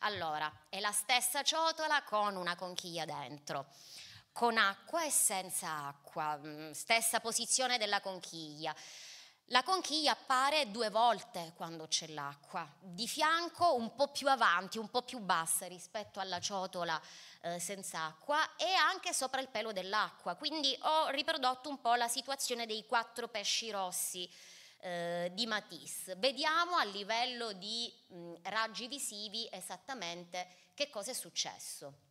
Allora, è la stessa ciotola con una conchiglia dentro con acqua e senza acqua, mm, stessa posizione della conchiglia. La conchiglia appare due volte quando c'è l'acqua, di fianco un po' più avanti, un po' più bassa rispetto alla ciotola eh, senza acqua e anche sopra il pelo dell'acqua. Quindi ho riprodotto un po' la situazione dei quattro pesci rossi eh, di Matisse. Vediamo a livello di mh, mm, raggi visivi esattamente che cosa è successo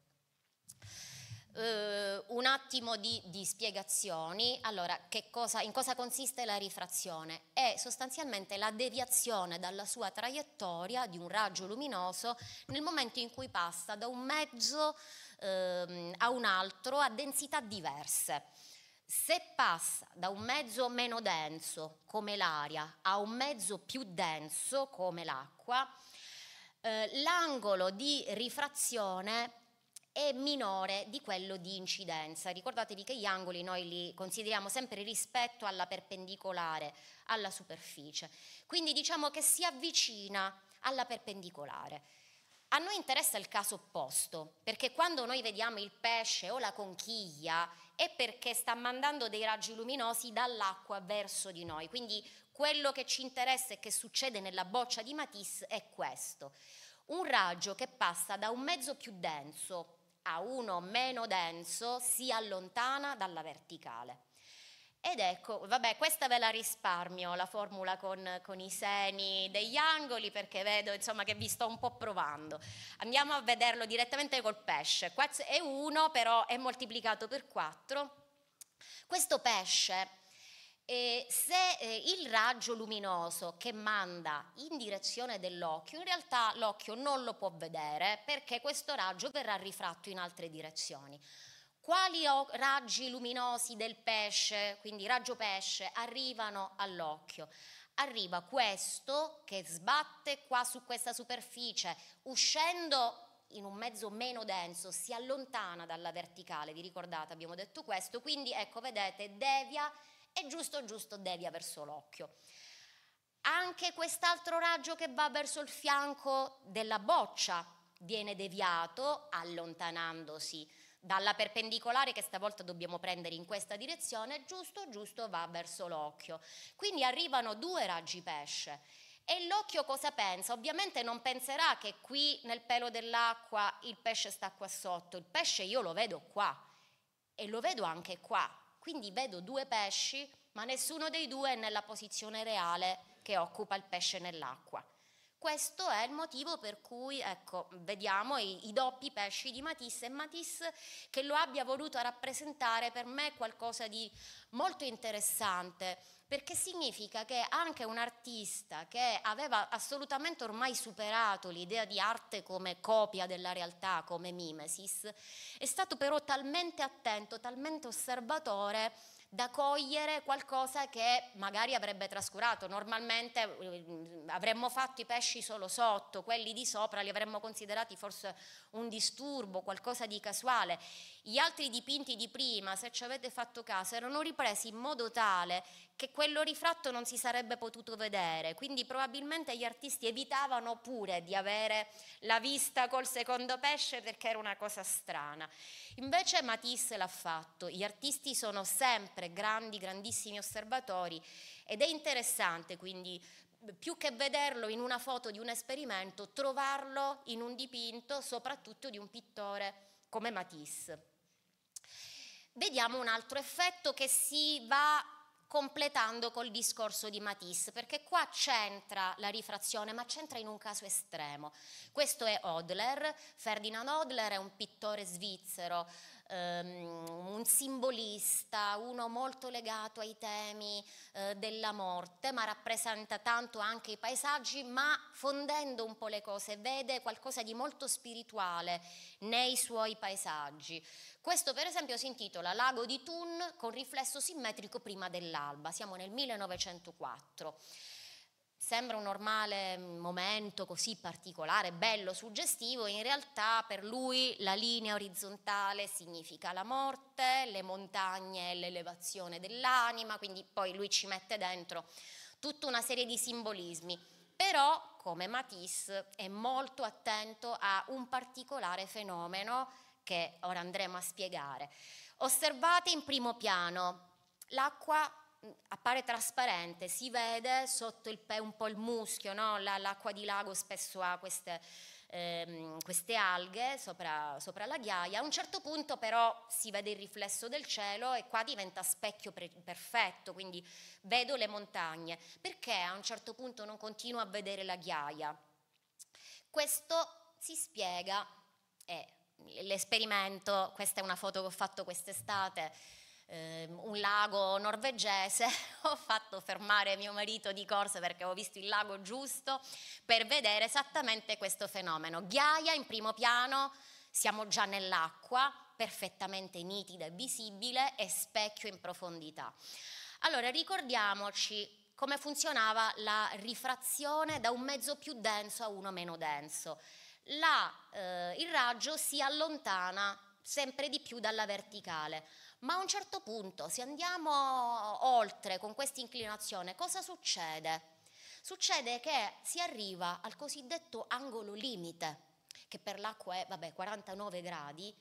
eh, un attimo di, di spiegazioni. Allora, cosa, in cosa consiste la rifrazione? È sostanzialmente la deviazione dalla sua traiettoria di un raggio luminoso nel momento in cui passa da un mezzo eh, a un altro a densità diverse. Se passa da un mezzo meno denso, come l'aria, a un mezzo più denso, come l'acqua, eh, l'angolo di rifrazione è minore di quello di incidenza. Ricordatevi che gli angoli noi li consideriamo sempre rispetto alla perpendicolare, alla superficie. Quindi diciamo che si avvicina alla perpendicolare. A noi interessa il caso opposto, perché quando noi vediamo il pesce o la conchiglia è perché sta mandando dei raggi luminosi dall'acqua verso di noi. Quindi quello che ci interessa e che succede nella boccia di Matisse è questo. Un raggio che passa da un mezzo più denso a uno meno denso si allontana dalla verticale. Ed ecco, vabbè, questa ve la risparmio, la formula con, con, i seni degli angoli, perché vedo insomma, che vi sto un po' provando. Andiamo a vederlo direttamente col pesce. Questo è 1, però è moltiplicato per 4. Questo pesce eh, se eh, il raggio luminoso che manda in direzione dell'occhio, in realtà l'occhio non lo può vedere perché questo raggio verrà rifratto in altre direzioni. Quali raggi luminosi del pesce, quindi raggio pesce, arrivano all'occhio? Arriva questo che sbatte qua su questa superficie, uscendo in un mezzo meno denso, si allontana dalla verticale, vi ricordate abbiamo detto questo, quindi ecco vedete devia e giusto giusto devia verso l'occhio. Anche quest'altro raggio che va verso il fianco della boccia viene deviato allontanandosi dalla perpendicolare che stavolta dobbiamo prendere in questa direzione, giusto giusto va verso l'occhio. Quindi arrivano due raggi pesce e l'occhio cosa pensa? Ovviamente non penserà che qui nel pelo dell'acqua il pesce sta qua sotto, il pesce io lo vedo qua e lo vedo anche qua, quindi vedo due pesci, ma nessuno dei due è nella posizione reale che occupa il pesce nell'acqua. Questo è il motivo per cui ecco, vediamo i, i, doppi pesci di Matisse e Matisse che lo abbia voluto rappresentare per me è qualcosa di molto interessante perché significa che anche un artista che aveva assolutamente ormai superato l'idea di arte come copia della realtà, come mimesis, è stato però talmente attento, talmente osservatore da cogliere qualcosa che magari avrebbe trascurato. Normalmente eh, avremmo fatto i pesci solo sotto, quelli di sopra li avremmo considerati forse un disturbo, qualcosa di casuale. Gli altri dipinti di prima, se ci avete fatto caso, erano ripresi in modo tale che quello rifratto non si sarebbe potuto vedere, quindi probabilmente gli artisti evitavano pure di avere la vista col secondo pesce perché era una cosa strana. Invece Matisse l'ha fatto, gli artisti sono sempre grandi, grandissimi osservatori ed è interessante quindi più che vederlo in una foto di un esperimento, trovarlo in un dipinto soprattutto di un pittore come Matisse vediamo un altro effetto che si va completando col discorso di Matisse, perché qua c'entra la rifrazione, ma c'entra in un caso estremo. Questo è Odler, Ferdinand Odler è un pittore svizzero um, un simbolista, uno molto legato ai temi uh, della morte, ma rappresenta tanto anche i paesaggi, ma fondendo un po' le cose, vede qualcosa di molto spirituale nei suoi paesaggi. Questo per esempio si intitola Lago di Thun con riflesso simmetrico prima dell'alba, siamo nel 1904 sembra un normale mm, momento così particolare, bello, suggestivo, in realtà per lui la linea orizzontale significa la morte, le montagne e l'elevazione dell'anima, quindi poi lui ci mette dentro tutta una serie di simbolismi. Però, come Matisse, è molto attento a un particolare fenomeno che ora andremo a spiegare. Osservate in primo piano l'acqua Mm, appare trasparente, si vede sotto il pe un po' il muschio, no? l'acqua di lago spesso ha queste, ehm, queste alghe sopra, sopra, la ghiaia, a un certo punto però si vede il riflesso del cielo e qua diventa specchio perfetto, quindi vedo le montagne, perché a un certo punto non continuo a vedere la ghiaia? Questo si spiega, eh, l'esperimento, questa è una foto che ho fatto quest'estate, eh, un lago norvegese, <laughs> ho fatto fermare mio marito di corsa perché ho visto il lago giusto per vedere esattamente questo fenomeno. Ghiaia in primo piano, siamo già nell'acqua, perfettamente nitida e visibile, e specchio in profondità. Allora ricordiamoci come funzionava la rifrazione da un mezzo più denso a uno meno denso. La, eh, il raggio si allontana sempre di più dalla verticale. Ma a un certo punto, se andiamo oltre con questa inclinazione, cosa succede? Succede che si arriva al cosiddetto angolo limite, che per l'acqua è vabbè, 49 gradi,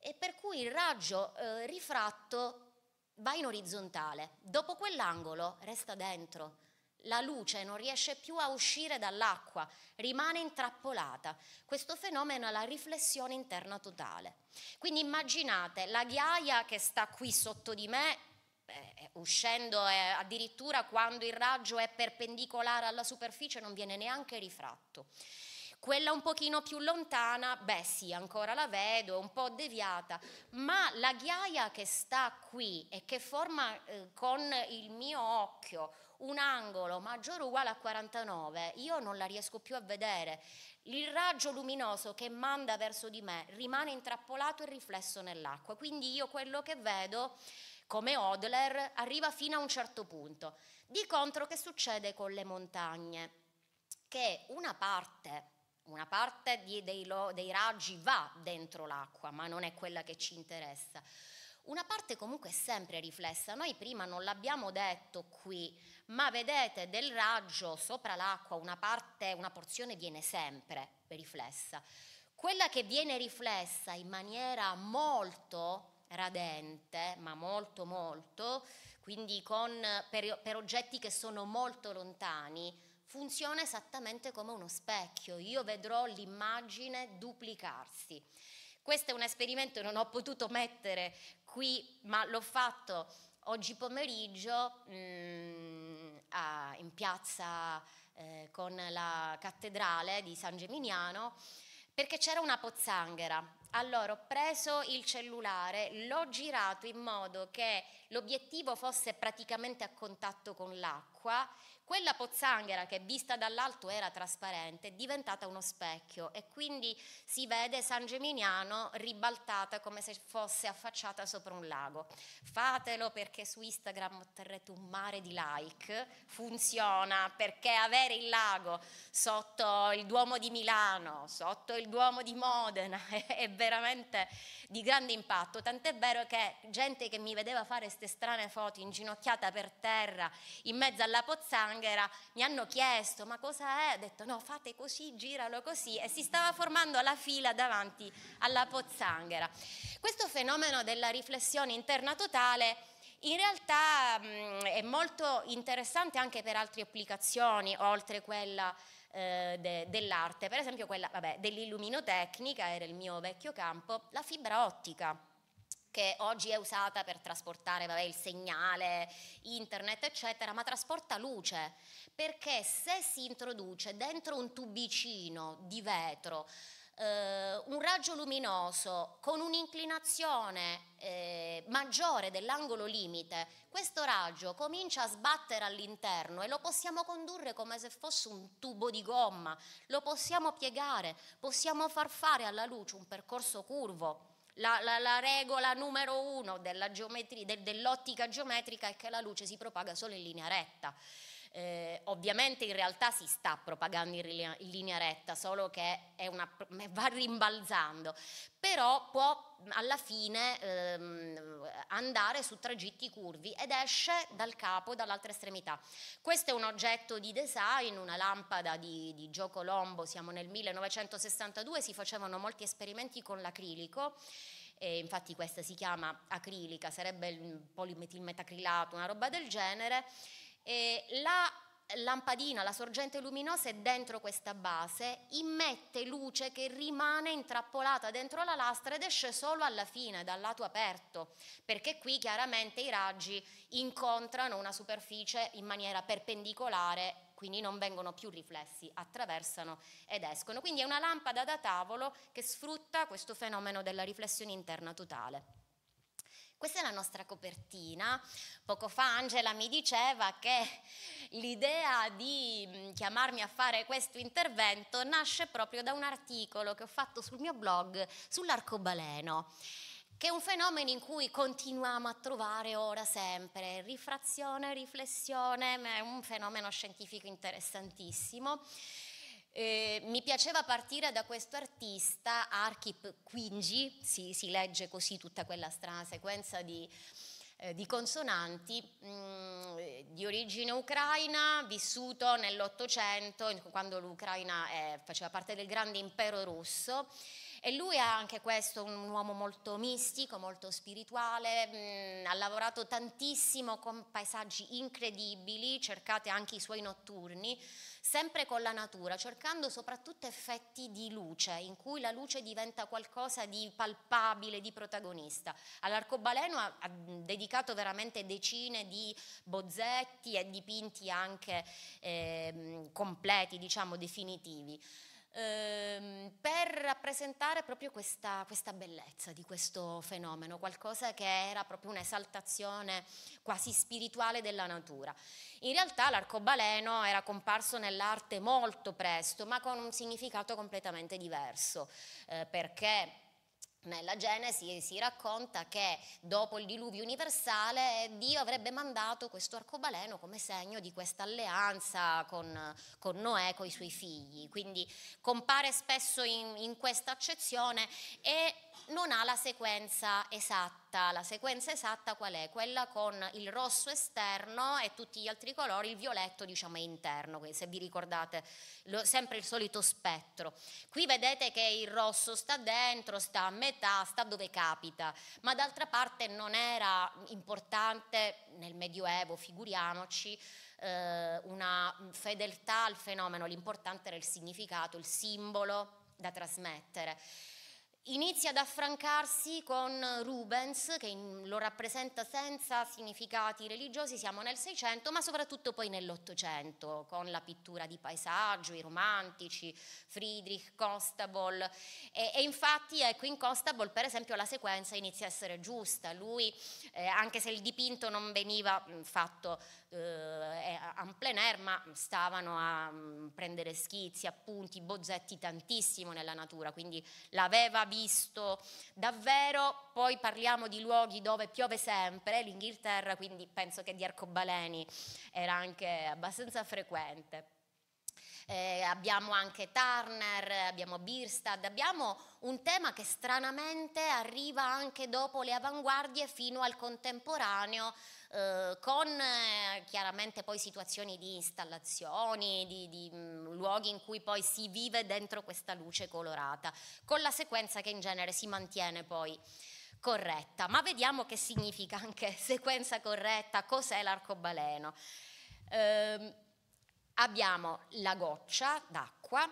e per cui il raggio eh, rifratto va in orizzontale. Dopo quell'angolo resta dentro. La luce non riesce più a uscire dall'acqua, rimane intrappolata. Questo fenomeno è la riflessione interna totale. Quindi immaginate la ghiaia che sta qui sotto di me eh, uscendo eh, addirittura quando il raggio è perpendicolare alla superficie non viene neanche rifratto. Quella un pochino più lontana, beh sì, ancora la vedo, è un po' deviata, ma la ghiaia che sta qui e che forma eh, con il mio occhio un angolo maggiore o uguale a 49, io non la riesco più a vedere il raggio luminoso che manda verso di me rimane intrappolato e riflesso nell'acqua. Quindi io quello che vedo, come Odler, arriva fino a un certo punto. Di contro che succede con le montagne? Che una parte, una parte di, dei, dei raggi va dentro l'acqua, ma non è quella che ci interessa una parte comunque è sempre riflessa. Noi prima non l'abbiamo detto qui, ma vedete del raggio sopra l'acqua una parte, una porzione viene sempre riflessa. Quella che viene riflessa in maniera molto radente, ma molto molto, quindi con, per, per oggetti che sono molto lontani, funziona esattamente come uno specchio. Io vedrò l'immagine duplicarsi. Questo è un esperimento, non ho potuto mettere qui, ma l'ho fatto oggi pomeriggio mh, mm, a, in piazza eh, con la cattedrale di San Geminiano perché c'era una pozzanghera. Allora ho preso il cellulare, l'ho girato in modo che l'obiettivo fosse praticamente a contatto con l'acqua quella pozzanghera che vista dall'alto era trasparente è diventata uno specchio e quindi si vede San Geminiano ribaltata come se fosse affacciata sopra un lago. Fatelo perché su Instagram otterrete un mare di like, funziona perché avere il lago sotto il Duomo di Milano, sotto il Duomo di Modena <laughs> è veramente di grande impatto, tant'è vero che gente che mi vedeva fare queste strane foto inginocchiata per terra in mezzo alla pozzanghera Anghera, mi hanno chiesto ma cosa è? Ho detto no, fate così, giralo così e si stava formando la fila davanti alla Pozzanghera. Questo fenomeno della riflessione interna totale in realtà mh, è molto interessante anche per altre applicazioni, oltre quella eh, de, dell'arte, per esempio quella dell'illuminotecnica, era il mio vecchio campo, la fibra ottica che oggi è usata per trasportare vabbè, il segnale, internet, eccetera, ma trasporta luce, perché se si introduce dentro un tubicino di vetro, eh, un raggio luminoso con un'inclinazione eh, maggiore dell'angolo limite, questo raggio comincia a sbattere all'interno e lo possiamo condurre come se fosse un tubo di gomma, lo possiamo piegare, possiamo far fare alla luce un percorso curvo la, la, la regola numero uno dell'ottica geometrica, del, dell geometrica è che la luce si propaga solo in linea retta. Eh, ovviamente in realtà si sta propagando in, linea, in linea retta, solo che una, <laughs> va rimbalzando, però può alla fine ehm, andare su tragitti curvi ed esce dal capo e dall'altra estremità. Questo è un oggetto di design, una lampada di, di Gio Colombo, siamo nel 1962, si facevano molti esperimenti con l'acrilico. E infatti questa si chiama acrilica, sarebbe il polimetilmetacrilato, una roba del genere, eh, la lampadina, la sorgente luminosa è dentro questa base, immette luce che rimane intrappolata dentro la lastra ed esce solo alla fine, dal lato aperto, perché qui chiaramente i raggi incontrano una superficie in maniera perpendicolare quindi non vengono più riflessi, attraversano ed escono. Quindi è una lampada da tavolo che sfrutta questo fenomeno della riflessione interna totale. Questa è la nostra copertina. Poco fa Angela mi diceva che l'idea di mm, chiamarmi a fare questo intervento nasce proprio da un articolo che ho fatto sul mio blog sull'arcobaleno che è un fenomeno in cui continuiamo a trovare ora sempre rifrazione, riflessione, ma è un fenomeno scientifico interessantissimo eh, mi piaceva partire da questo artista, Archip Quingi, si, si legge così tutta quella strana sequenza di, eh, di consonanti, mh, mm, eh, di origine ucraina, vissuto nell'Ottocento, quando l'Ucraina eh, faceva parte del grande impero russo e lui è anche questo, un uomo molto mistico, molto spirituale, mh, mm, ha lavorato tantissimo con paesaggi incredibili, cercate anche i suoi notturni, sempre con la natura, cercando soprattutto effetti di luce, in cui la luce diventa qualcosa di palpabile, di protagonista. All'arcobaleno ha, ha dedicato veramente decine di bozzetti e dipinti anche eh, completi, diciamo definitivi ehm, per rappresentare proprio questa, questa, bellezza di questo fenomeno, qualcosa che era proprio un'esaltazione quasi spirituale della natura. In realtà l'arcobaleno era comparso nell'arte molto presto, ma con un significato completamente diverso, eh, perché nella Genesi si racconta che dopo il diluvio universale Dio avrebbe mandato questo arcobaleno come segno di questa alleanza con, con Noè, con i suoi figli. Quindi compare spesso in, in questa accezione e non ha la sequenza esatta. La sequenza esatta qual è? Quella con il rosso esterno e tutti gli altri colori, il violetto diciamo è interno, se vi ricordate, lo, sempre il solito spettro. Qui vedete che il rosso sta dentro, sta a metà, sta dove capita, ma d'altra parte non era importante nel Medioevo, figuriamoci, eh, una fedeltà al fenomeno, l'importante era il significato, il simbolo da trasmettere. Inizia ad affrancarsi con Rubens, che lo rappresenta senza significati religiosi, siamo nel Seicento, ma soprattutto poi nell'Ottocento, con la pittura di paesaggio, i romantici, Friedrich, Constable. E, e, infatti ecco, in Constable per esempio la sequenza inizia a essere giusta, lui, eh, anche se il dipinto non veniva mm, fatto eh, en eh, plein air, ma stavano a mm, prendere schizzi, appunti, bozzetti tantissimo nella natura, quindi l'aveva visto visto davvero, poi parliamo di luoghi dove piove sempre, l'Inghilterra quindi penso che di arcobaleni era anche abbastanza frequente. Eh, abbiamo anche Turner, abbiamo Birstad, abbiamo un tema che stranamente arriva anche dopo le avanguardie fino al contemporaneo eh, con eh, chiaramente poi situazioni di installazioni, di, di mh, mm, luoghi in cui poi si vive dentro questa luce colorata, con la sequenza che in genere si mantiene poi corretta, ma vediamo che significa anche <laughs> sequenza corretta, cos'è l'arcobaleno. Eh, abbiamo la goccia d'acqua,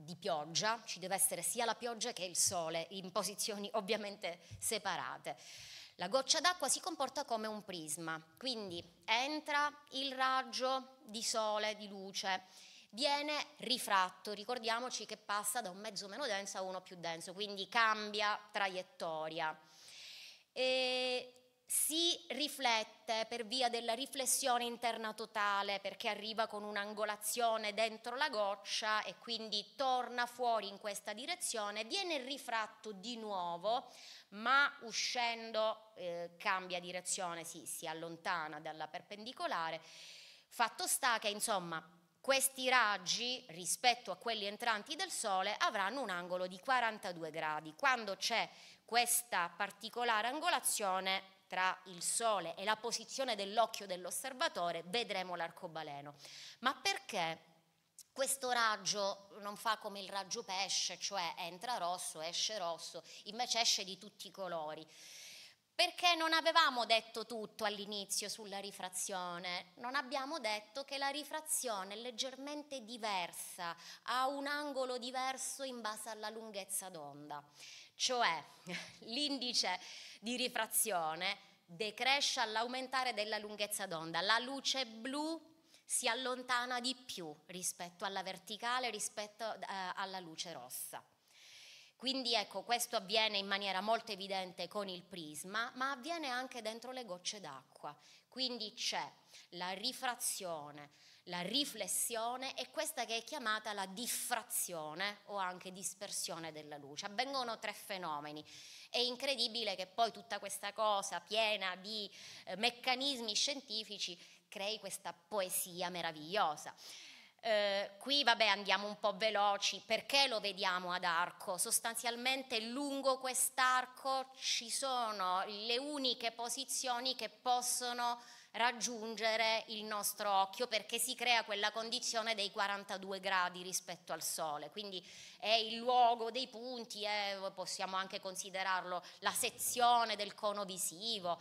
di pioggia, ci deve essere sia la pioggia che il sole in posizioni ovviamente separate. La goccia d'acqua si comporta come un prisma, quindi entra il raggio di sole, di luce, viene rifratto, ricordiamoci che passa da un mezzo meno denso a uno più denso, quindi cambia traiettoria. E si riflette per via della riflessione interna totale perché arriva con un'angolazione dentro la goccia e quindi torna fuori in questa direzione, viene rifratto di nuovo ma uscendo eh, cambia direzione, si, si allontana dalla perpendicolare. Fatto sta che insomma questi raggi rispetto a quelli entranti del Sole avranno un angolo di 42 gradi. Quando c'è questa particolare angolazione tra il Sole e la posizione dell'occhio dell'osservatore, vedremo l'arcobaleno. Ma perché questo raggio non fa come il raggio pesce, cioè entra rosso, esce rosso, invece esce di tutti i colori. Perché non avevamo detto tutto all'inizio sulla rifrazione, non abbiamo detto che la rifrazione è leggermente diversa, ha un angolo diverso in base alla lunghezza d'onda cioè <laughs> l'indice di rifrazione decresce all'aumentare della lunghezza d'onda. La luce blu si allontana di più rispetto alla verticale, rispetto eh, alla luce rossa. Quindi ecco, questo avviene in maniera molto evidente con il prisma, ma avviene anche dentro le gocce d'acqua. Quindi c'è la rifrazione, la riflessione e questa che è chiamata la diffrazione o anche dispersione della luce. Avvengono tre fenomeni. È incredibile che poi tutta questa cosa piena di eh, meccanismi scientifici crei questa poesia meravigliosa. Eh, qui vabbè andiamo un po' veloci, perché lo vediamo ad arco? Sostanzialmente lungo quest'arco ci sono le uniche posizioni che possono raggiungere il nostro occhio perché si crea quella condizione dei 42 gradi rispetto al sole, quindi è il luogo dei punti, eh, possiamo anche considerarlo la sezione del cono visivo,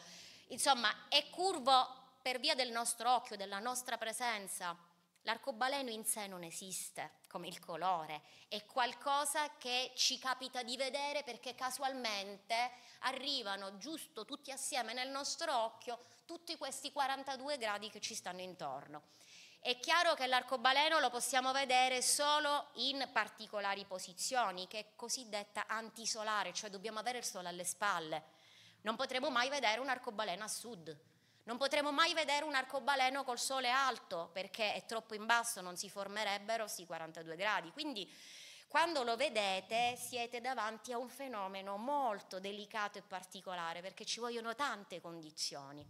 insomma è curvo per via del nostro occhio, della nostra presenza. L'arcobaleno in sé non esiste, come il colore, è qualcosa che ci capita di vedere perché casualmente arrivano giusto tutti assieme nel nostro occhio tutti questi 42 gradi che ci stanno intorno. È chiaro che l'arcobaleno lo possiamo vedere solo in particolari posizioni, che è cosiddetta antisolare, cioè dobbiamo avere il sole alle spalle. Non potremo mai vedere un arcobaleno a sud, non potremo mai vedere un arcobaleno col sole alto perché è troppo in basso, non si formerebbero sì 42 gradi. Quindi quando lo vedete siete davanti a un fenomeno molto delicato e particolare perché ci vogliono tante condizioni.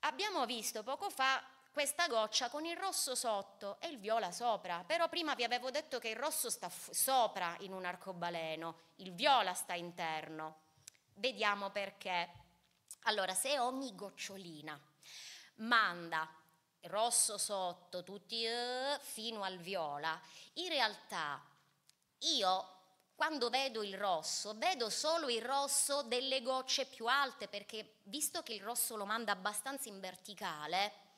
Abbiamo visto poco fa questa goccia con il rosso sotto e il viola sopra, però prima vi avevo detto che il rosso sta sopra in un arcobaleno, il viola sta interno. Vediamo perché. Allora, se ogni gocciolina manda rosso sotto, tutti eh, fino al viola, in realtà io quando vedo il rosso, vedo solo il rosso delle gocce più alte, perché visto che il rosso lo manda abbastanza in verticale,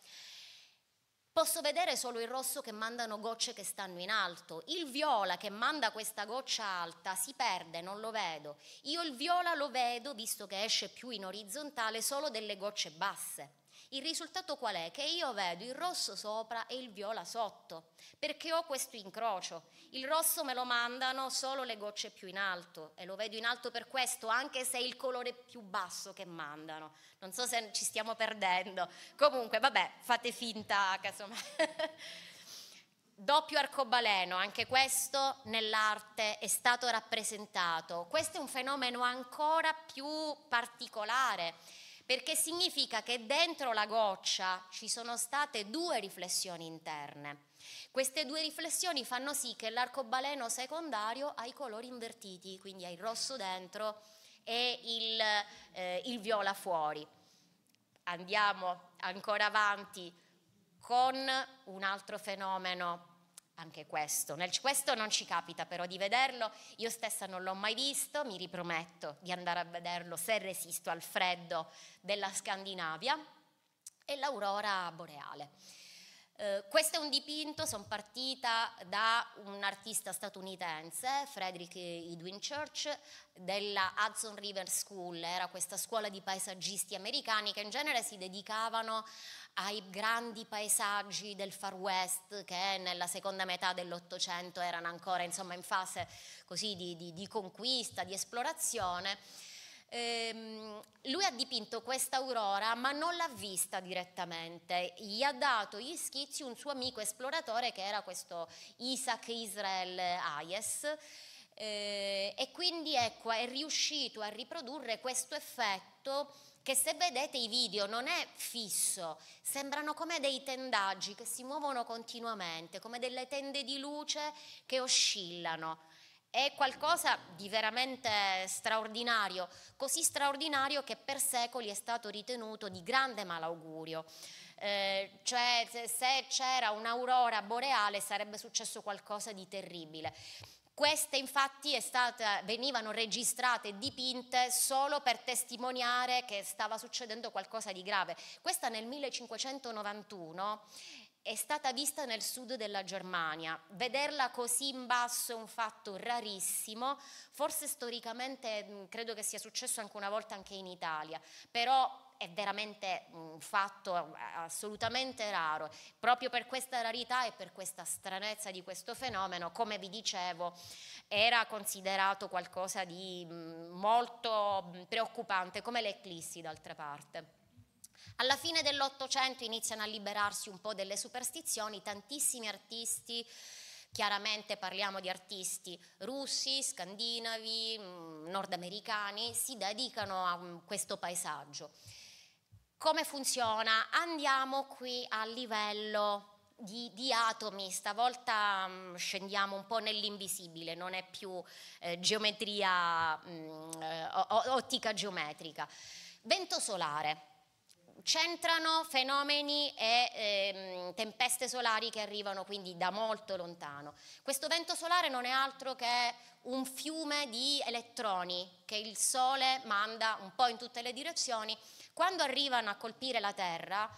Posso vedere solo il rosso che mandano gocce che stanno in alto, il viola che manda questa goccia alta si perde, non lo vedo. Io il viola lo vedo, visto che esce più in orizzontale, solo delle gocce basse. Il risultato qual è? Che io vedo il rosso sopra e il viola sotto, perché ho questo incrocio. Il rosso me lo mandano solo le gocce più in alto e lo vedo in alto per questo, anche se è il colore più basso che mandano. Non so se ci stiamo perdendo. Comunque, vabbè, fate finta, casomai. <laughs> Doppio arcobaleno, anche questo nell'arte è stato rappresentato. Questo è un fenomeno ancora più particolare perché significa che dentro la goccia ci sono state due riflessioni interne. Queste due riflessioni fanno sì che l'arcobaleno secondario ha i colori invertiti, quindi ha il rosso dentro e il, eh, il viola fuori. Andiamo ancora avanti con un altro fenomeno anche questo. Nel, questo non ci capita però di vederlo, io stessa non l'ho mai visto, mi riprometto di andare a vederlo se resisto al freddo della Scandinavia, e l'aurora boreale. Eh, questo è un dipinto, sono partita da un artista statunitense, Frederick Edwin Church, della Hudson River School, era questa scuola di paesaggisti americani che in genere si dedicavano ai grandi paesaggi del Far West che nella seconda metà dell'Ottocento erano ancora insomma, in fase così, di, di, di conquista, di esplorazione Ehm, lui ha dipinto questa aurora ma non l'ha vista direttamente, gli ha dato gli schizzi un suo amico esploratore che era questo Isaac Israel Hayes eh, e quindi ecco è riuscito a riprodurre questo effetto che se vedete i video non è fisso, sembrano come dei tendaggi che si muovono continuamente, come delle tende di luce che oscillano. È qualcosa di veramente straordinario, così straordinario che per secoli è stato ritenuto di grande malaugurio. Eh, cioè se c'era un'aurora boreale sarebbe successo qualcosa di terribile. Queste infatti stata, venivano registrate e dipinte solo per testimoniare che stava succedendo qualcosa di grave. Questa nel 1591 è stata vista nel sud della Germania. Vederla così in basso è un fatto rarissimo, forse storicamente mm, credo che sia successo anche una volta anche in Italia, però è veramente un fatto eh, assolutamente raro. Proprio per questa rarità e per questa stranezza di questo fenomeno, come vi dicevo, era considerato qualcosa di mm, molto mm, preoccupante, come l'eclissi d'altra parte. Alla fine dell'Ottocento iniziano a liberarsi un po' delle superstizioni, tantissimi artisti, chiaramente parliamo di artisti russi, scandinavi, mm, nordamericani, si dedicano a mm, questo paesaggio. Come funziona? Andiamo qui a livello di, di, atomi, stavolta mh, mm, scendiamo un po' nell'invisibile, non è più eh, geometria, mh, eh, ottica geometrica. Vento solare, centrano fenomeni e ehm, tempeste solari che arrivano quindi da molto lontano. Questo vento solare non è altro che un fiume di elettroni che il Sole manda un po' in tutte le direzioni. Quando arrivano a colpire la Terra,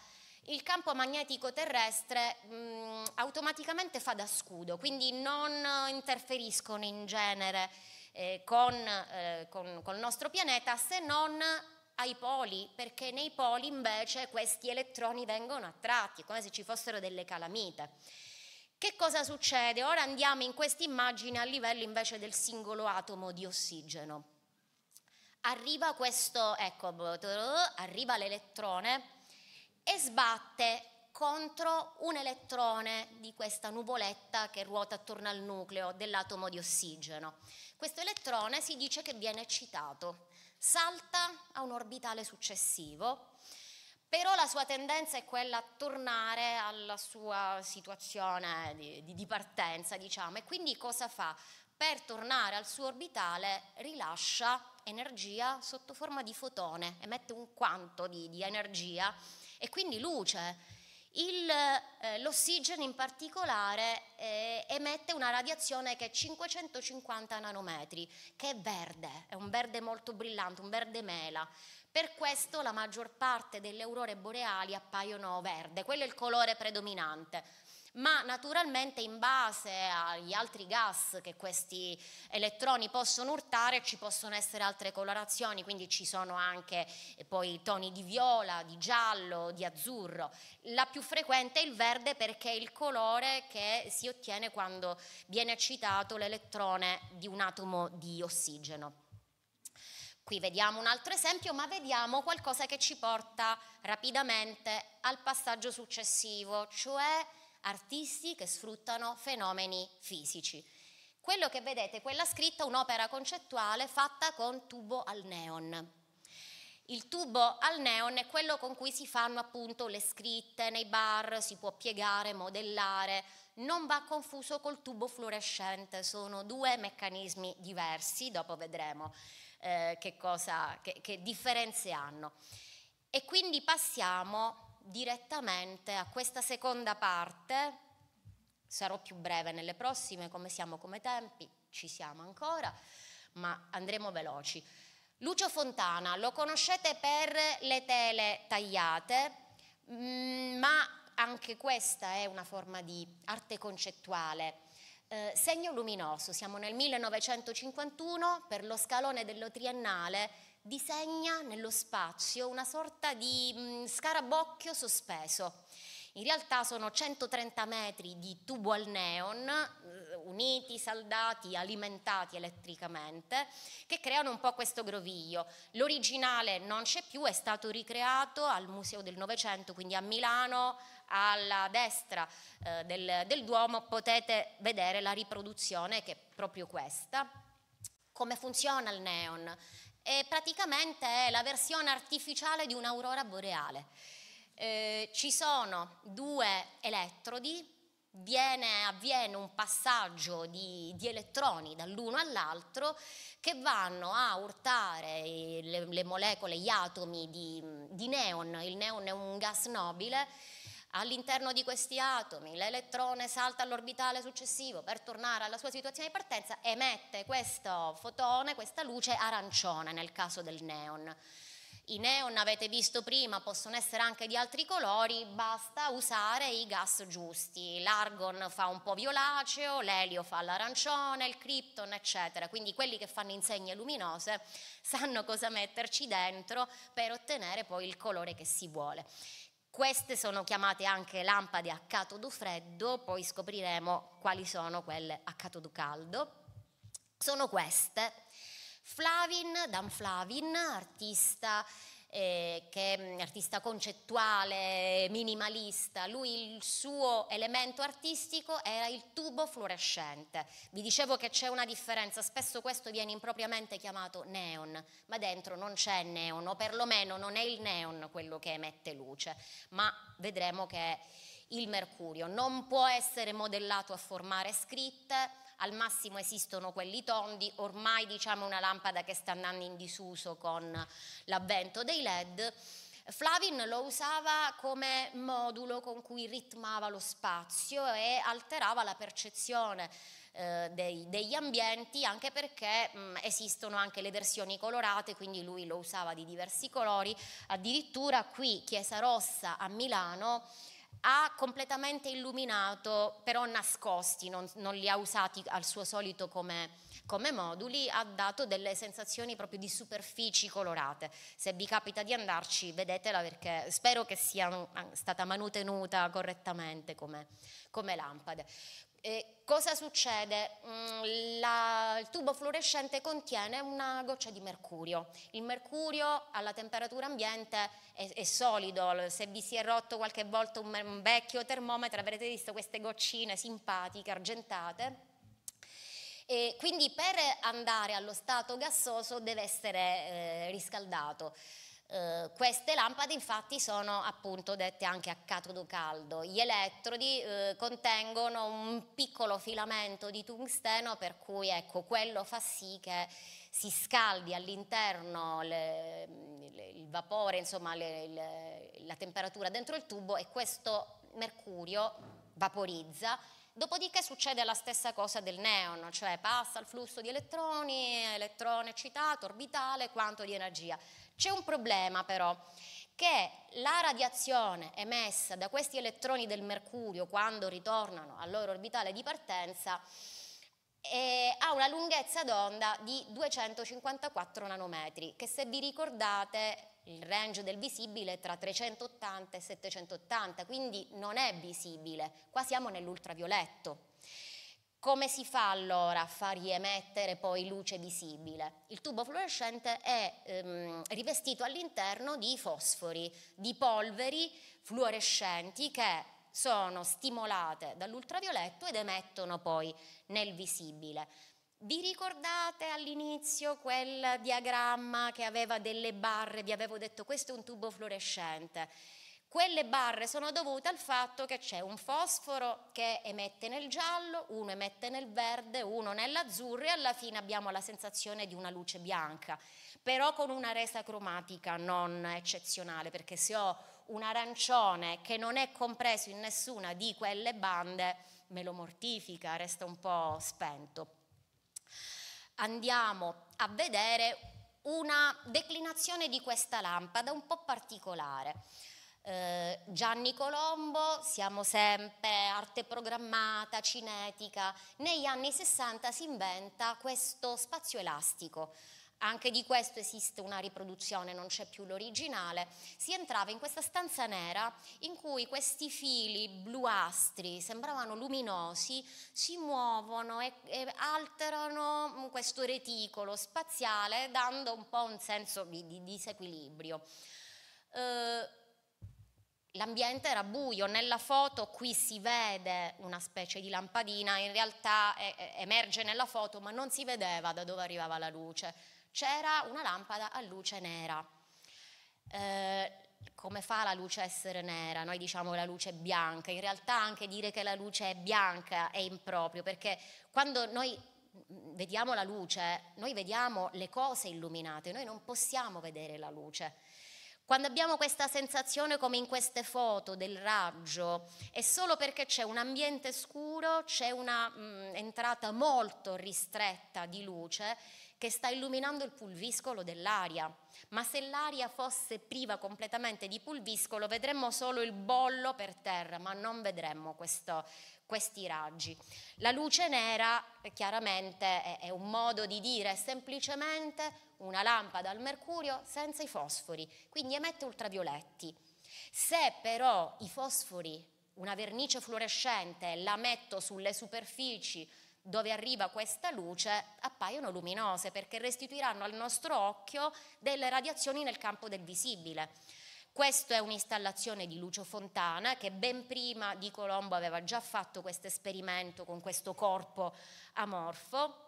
il campo magnetico terrestre mh, automaticamente fa da scudo, quindi non eh, interferiscono in genere eh, con, eh, con, con il nostro pianeta se non ai poli, perché nei poli invece questi elettroni vengono attratti, come se ci fossero delle calamite. Che cosa succede? Ora andiamo in questa immagine a livello invece del singolo atomo di ossigeno. Arriva questo, ecco, arriva l'elettrone e sbatte contro un elettrone di questa nuvoletta che ruota attorno al nucleo dell'atomo di ossigeno. Questo elettrone si dice che viene eccitato salta a un orbitale successivo, però la sua tendenza è quella a tornare alla sua situazione di, di, di partenza, diciamo, e quindi cosa fa? Per tornare al suo orbitale rilascia energia sotto forma di fotone, emette un quanto di, di energia e quindi luce eh, l'ossigeno in particolare eh, emette una radiazione che è 550 nanometri, che è verde, è un verde molto brillante, un verde mela. Per questo la maggior parte delle aurore boreali appaiono verde, quello è il colore predominante ma naturalmente in base agli altri gas che questi elettroni possono urtare ci possono essere altre colorazioni, quindi ci sono anche eh, poi toni di viola, di giallo, di azzurro. La più frequente è il verde perché è il colore che si ottiene quando viene eccitato l'elettrone di un atomo di ossigeno. Qui vediamo un altro esempio, ma vediamo qualcosa che ci porta rapidamente al passaggio successivo, cioè artisti che sfruttano fenomeni fisici. Quello che vedete, quella scritta, un'opera concettuale fatta con tubo al neon. Il tubo al neon è quello con cui si fanno appunto le scritte nei bar, si può piegare, modellare, non va confuso col tubo fluorescente, sono due meccanismi diversi, dopo vedremo eh, che, cosa, che, che differenze hanno. E quindi passiamo direttamente a questa seconda parte, sarò più breve nelle prossime, come siamo come tempi, ci siamo ancora, ma andremo veloci. Lucio Fontana lo conoscete per le tele tagliate, mm, ma anche questa è una forma di arte concettuale. Eh, segno luminoso, siamo nel 1951 per lo scalone dello triennale disegna nello spazio una sorta di mm, scarabocchio sospeso. In realtà sono 130 metri di tubo al neon, eh, uniti, saldati, alimentati elettricamente, che creano un po' questo groviglio. L'originale non c'è più, è stato ricreato al Museo del Novecento, quindi a Milano, alla destra eh, del, del Duomo, potete vedere la riproduzione che è proprio questa. Come funziona il neon? e praticamente è la versione artificiale di un'aurora boreale. Eh, ci sono due elettrodi, viene, avviene un passaggio di, di elettroni dall'uno all'altro che vanno a urtare le, le molecole, gli atomi di, di neon, il neon è un gas nobile, All'interno di questi atomi l'elettrone salta all'orbitale successivo per tornare alla sua situazione di partenza, emette questo fotone, questa luce arancione nel caso del neon. I neon avete visto prima possono essere anche di altri colori, basta usare i gas giusti. L'argon fa un po' violaceo, l'elio fa l'arancione, il krypton, eccetera. Quindi quelli che fanno insegne luminose sanno cosa metterci dentro per ottenere poi il colore che si vuole. Queste sono chiamate anche lampade a catodo freddo, poi scopriremo quali sono quelle a catodo caldo. Sono queste. Flavin, Dan Flavin, artista eh, che è mm, artista concettuale, minimalista, lui il suo elemento artistico era il tubo fluorescente. Vi dicevo che c'è una differenza, spesso questo viene impropriamente chiamato neon, ma dentro non c'è neon, o perlomeno non è il neon quello che emette luce, ma vedremo che il mercurio non può essere modellato a formare scritte, al massimo esistono quelli tondi, ormai diciamo una lampada che sta andando in disuso con l'avvento dei LED. Flavin lo usava come modulo con cui ritmava lo spazio e alterava la percezione eh, dei, degli ambienti anche perché mh, mm, esistono anche le versioni colorate, quindi lui lo usava di diversi colori. Addirittura qui Chiesa Rossa a Milano ha completamente illuminato, però nascosti, non, non li ha usati al suo solito come, come, moduli, ha dato delle sensazioni proprio di superfici colorate. Se vi capita di andarci, vedetela perché spero che sia stata manutenuta correttamente come, come lampade. E cosa succede? Mm, la, il tubo fluorescente contiene una goccia di mercurio. Il mercurio alla temperatura ambiente è, è solido, se vi si è rotto qualche volta un, un vecchio termometro avrete visto queste goccine simpatiche, argentate. E quindi per andare allo stato gassoso deve essere eh, riscaldato. Eh, queste lampade infatti sono appunto dette anche a catodo caldo. Gli elettrodi eh, contengono un piccolo filamento di tungsteno per cui ecco, quello fa sì che si scaldi all'interno il vapore, insomma le, le, la temperatura dentro il tubo e questo mercurio vaporizza Dopodiché succede la stessa cosa del neon, cioè passa il flusso di elettroni, elettrone eccitato, orbitale, quanto di energia. C'è un problema però che la radiazione emessa da questi elettroni del mercurio quando ritornano al loro orbitale di partenza eh, ha una lunghezza d'onda di 254 nanometri, che se vi ricordate il range del visibile è tra 380 e 780, quindi non è visibile, qua siamo nell'ultravioletto. Come si fa allora a far riemettere poi luce visibile? Il tubo fluorescente è ehm, rivestito all'interno di fosfori, di polveri fluorescenti che sono stimolate dall'ultravioletto ed emettono poi nel visibile. Vi ricordate all'inizio quel diagramma che aveva delle barre? Vi avevo detto questo è un tubo fluorescente. Quelle barre sono dovute al fatto che c'è un fosforo che emette nel giallo, uno emette nel verde, uno nell'azzurro e alla fine abbiamo la sensazione di una luce bianca, però con una resa cromatica non eccezionale, perché se ho un arancione che non è compreso in nessuna di quelle bande, me lo mortifica, resta un po' spento. Andiamo a vedere una declinazione di questa lampada un po' particolare. Eh, Gianni Colombo, siamo sempre arte programmata, cinetica. Negli anni 60 si inventa questo spazio elastico. Anche di questo esiste una riproduzione, non c'è più l'originale. Si entrava in questa stanza nera in cui questi fili bluastri, sembravano luminosi, si muovono e, e alterano questo reticolo spaziale, dando un po' un senso di, di disequilibrio. Eh, l'ambiente era buio, nella foto qui si vede una specie di lampadina, in realtà emerge nella foto ma non si vedeva da dove arrivava la luce, c'era una lampada a luce nera. Eh, come fa la luce a essere nera? Noi diciamo la luce è bianca, in realtà anche dire che la luce è bianca è improprio perché quando noi mm, vediamo la luce, noi vediamo le cose illuminate, noi non possiamo vedere la luce quando abbiamo questa sensazione come in queste foto del raggio, è solo perché c'è un ambiente scuro, c'è un'entrata mm, molto ristretta di luce che sta illuminando il pulviscolo dell'aria. Ma se l'aria fosse priva completamente di pulviscolo vedremmo solo il bollo per terra, ma non vedremmo questo, questi raggi. La luce nera eh, chiaramente è, un modo di dire semplicemente una lampada al mercurio senza i fosfori, quindi emette ultravioletti. Se però i fosfori, una vernice fluorescente, la metto sulle superfici dove arriva questa luce, appaiono luminose perché restituiranno al nostro occhio delle radiazioni nel campo del visibile. Questa è un'installazione di Lucio Fontana che ben prima di Colombo aveva già fatto questo esperimento con questo corpo amorfo.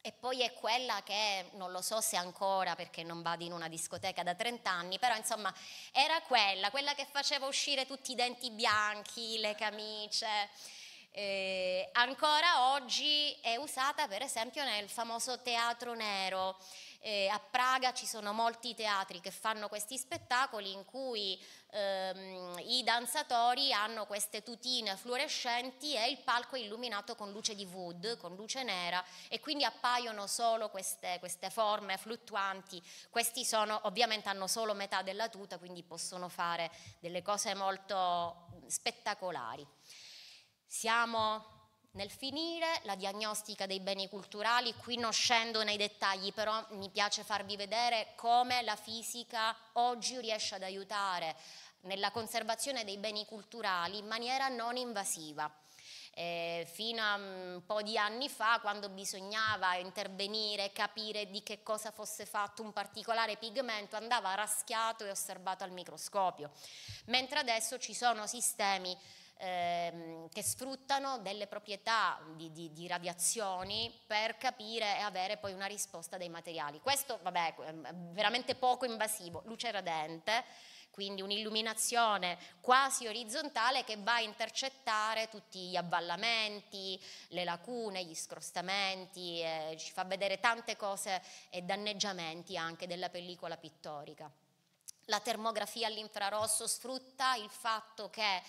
E poi è quella che non lo so se ancora perché non vado in una discoteca da 30 anni, però insomma era quella, quella che faceva uscire tutti i denti bianchi, le camicie. Eh, ancora oggi è usata per esempio nel famoso teatro nero. Eh, a Praga ci sono molti teatri che fanno questi spettacoli in cui ehm, i danzatori hanno queste tutine fluorescenti e il palco è illuminato con luce di wood, con luce nera e quindi appaiono solo queste, queste forme fluttuanti. Questi sono, ovviamente hanno solo metà della tuta, quindi possono fare delle cose molto spettacolari. Siamo nel finire la diagnostica dei beni culturali, qui non scendo nei dettagli, però mi piace farvi vedere come la fisica oggi riesce ad aiutare nella conservazione dei beni culturali in maniera non invasiva. Eh, fino a mm, un po' di anni fa, quando bisognava intervenire, capire di che cosa fosse fatto un particolare pigmento, andava raschiato e osservato al microscopio, mentre adesso ci sono sistemi ehm, che sfruttano delle proprietà di, di, di, radiazioni per capire e avere poi una risposta dei materiali. Questo vabbè, è veramente poco invasivo, luce radente, quindi un'illuminazione quasi orizzontale che va a intercettare tutti gli avvallamenti, le lacune, gli scrostamenti, eh, ci fa vedere tante cose e danneggiamenti anche della pellicola pittorica. La termografia all'infrarosso sfrutta il fatto che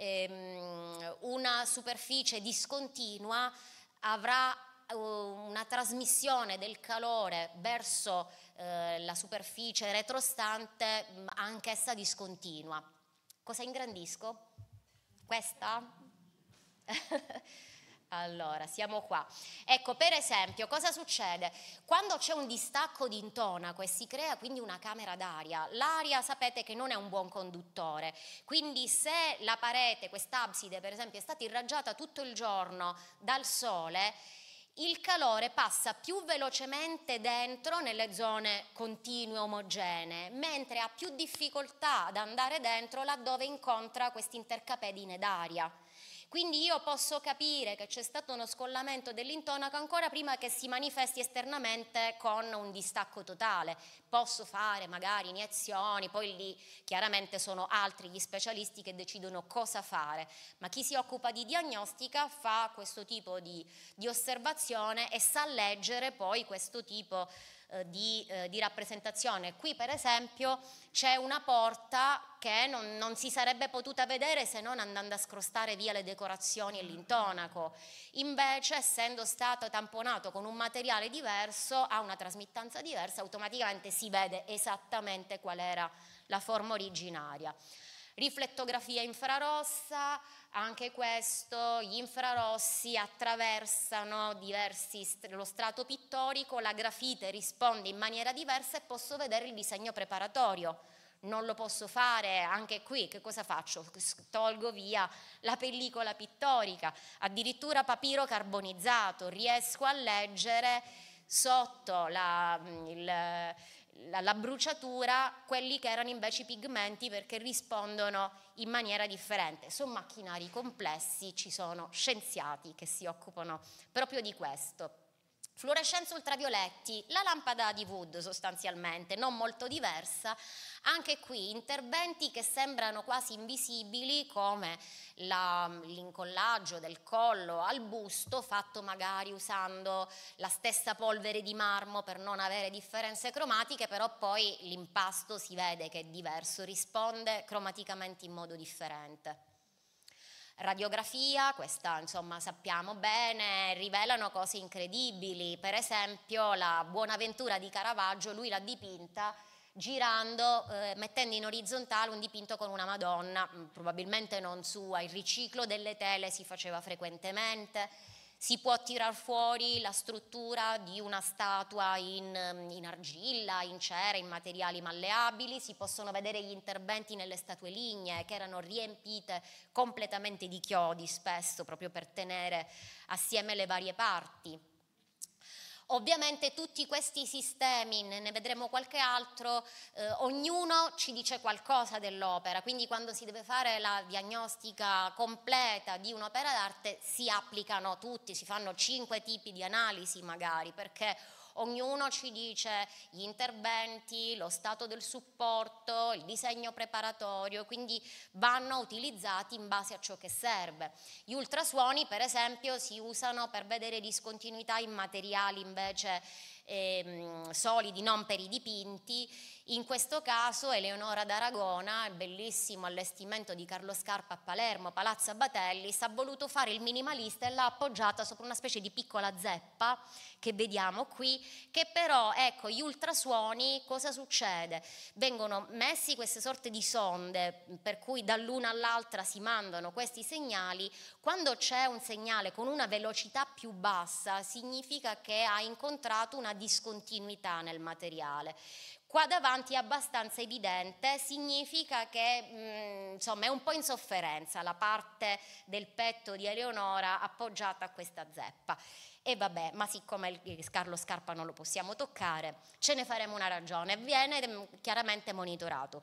ehm, una superficie discontinua avrà eh, una trasmissione del calore verso eh, la superficie retrostante mm, anch'essa discontinua. Cosa ingrandisco? Questa? <laughs> Allora, siamo qua. Ecco, per esempio, cosa succede? Quando c'è un distacco di intonaco e si crea quindi una camera d'aria, l'aria sapete che non è un buon conduttore, quindi se la parete, quest'abside per esempio, è stata irraggiata tutto il giorno dal sole, il calore passa più velocemente dentro nelle zone continue, omogenee, mentre ha più difficoltà ad andare dentro laddove incontra queste intercapedine d'aria. Quindi io posso capire che c'è stato uno scollamento dell'intonaco ancora prima che si manifesti esternamente con un distacco totale. Posso fare magari iniezioni, poi lì chiaramente sono altri gli specialisti che decidono cosa fare, ma chi si occupa di diagnostica fa questo tipo di, di osservazione e sa leggere poi questo tipo di eh, di, eh, di, rappresentazione. Qui per esempio c'è una porta che non, non, si sarebbe potuta vedere se non andando a scrostare via le decorazioni e l'intonaco. Invece essendo stato tamponato con un materiale diverso, ha una trasmittanza diversa, automaticamente si vede esattamente qual era la forma originaria. Riflettografia infrarossa, anche questo, gli infrarossi attraversano diversi, lo strato pittorico, la grafite risponde in maniera diversa e posso vedere il disegno preparatorio. Non lo posso fare anche qui, che cosa faccio? Tolgo via la pellicola pittorica, addirittura papiro carbonizzato, riesco a leggere sotto la, mm, il, la, la bruciatura quelli che erano invece i pigmenti perché rispondono in maniera differente. Sono macchinari complessi, ci sono scienziati che si occupano proprio di questo. Fluorescenza ultravioletti, la lampada di Wood sostanzialmente, non molto diversa, anche qui interventi che sembrano quasi invisibili come l'incollaggio del collo al busto fatto magari usando la stessa polvere di marmo per non avere differenze cromatiche, però poi l'impasto si vede che è diverso, risponde cromaticamente in modo differente radiografia, questa insomma sappiamo bene, rivelano cose incredibili, per esempio la Buonaventura di Caravaggio, lui l'ha dipinta girando, eh, mettendo in orizzontale un dipinto con una Madonna, mm, probabilmente non sua, il riciclo delle tele si faceva frequentemente si può tirar fuori la struttura di una statua in, ehm, in argilla, in cera, in materiali malleabili, si possono vedere gli interventi nelle statue lignee che erano riempite completamente di chiodi spesso proprio per tenere assieme le varie parti. Ovviamente tutti questi sistemi, ne vedremo qualche altro, eh, ognuno ci dice qualcosa dell'opera, quindi quando si deve fare la diagnostica completa di un'opera d'arte si applicano tutti, si fanno cinque tipi di analisi magari, perché Ognuno ci dice gli interventi, lo stato del supporto, il disegno preparatorio, quindi vanno utilizzati in base a ciò che serve. Gli ultrasuoni per esempio si usano per vedere discontinuità in materiali invece ehm, solidi, non per i dipinti in questo caso Eleonora d'Aragona, il bellissimo allestimento di Carlo Scarpa a Palermo, Palazzo Batellis, ha voluto fare il minimalista e l'ha appoggiata sopra una specie di piccola zeppa che vediamo qui, che però, ecco, gli ultrasuoni, cosa succede? Vengono messi queste sorte di sonde, per cui dall'una all'altra si mandano questi segnali, quando c'è un segnale con una velocità più bassa significa che ha incontrato una discontinuità nel materiale qua davanti è abbastanza evidente, significa che mh, mm, insomma, è un po' in sofferenza la parte del petto di Eleonora appoggiata a questa zeppa. E vabbè, ma siccome il Scarpa non lo possiamo toccare, ce ne faremo una ragione. Viene mm, chiaramente monitorato.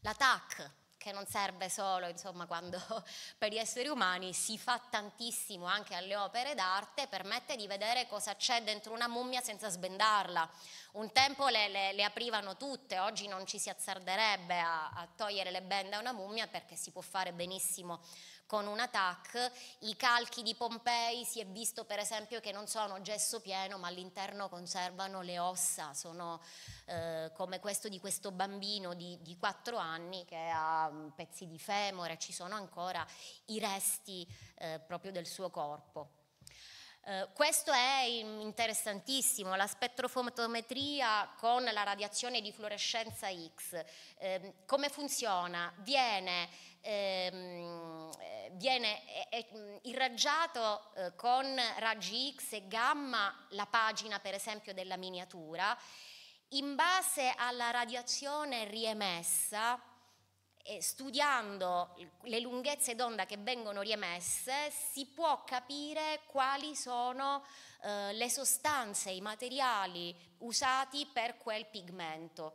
La TAC, che non serve solo insomma, quando, <laughs> per gli esseri umani, si fa tantissimo anche alle opere d'arte, permette di vedere cosa c'è dentro una mummia senza sbendarla. Un tempo le, le, le aprivano tutte, oggi non ci si azzarderebbe a, a togliere le bende a una mummia perché si può fare benissimo con un attack, i calchi di Pompei si è visto per esempio che non sono gesso pieno ma all'interno conservano le ossa, sono eh, come questo di questo bambino di, di 4 anni che ha mm, pezzi di femore, ci sono ancora i resti eh, proprio del suo corpo. Eh, questo è interessantissimo, la spettrofotometria con la radiazione di fluorescenza X. Uh, come funziona? Viene, um, viene eh, eh, irraggiato uh, con raggi X e gamma la pagina per esempio della miniatura, in base alla radiazione riemessa studiando le lunghezze d'onda che vengono riemesse, si può capire quali sono eh, le sostanze, i materiali usati per quel pigmento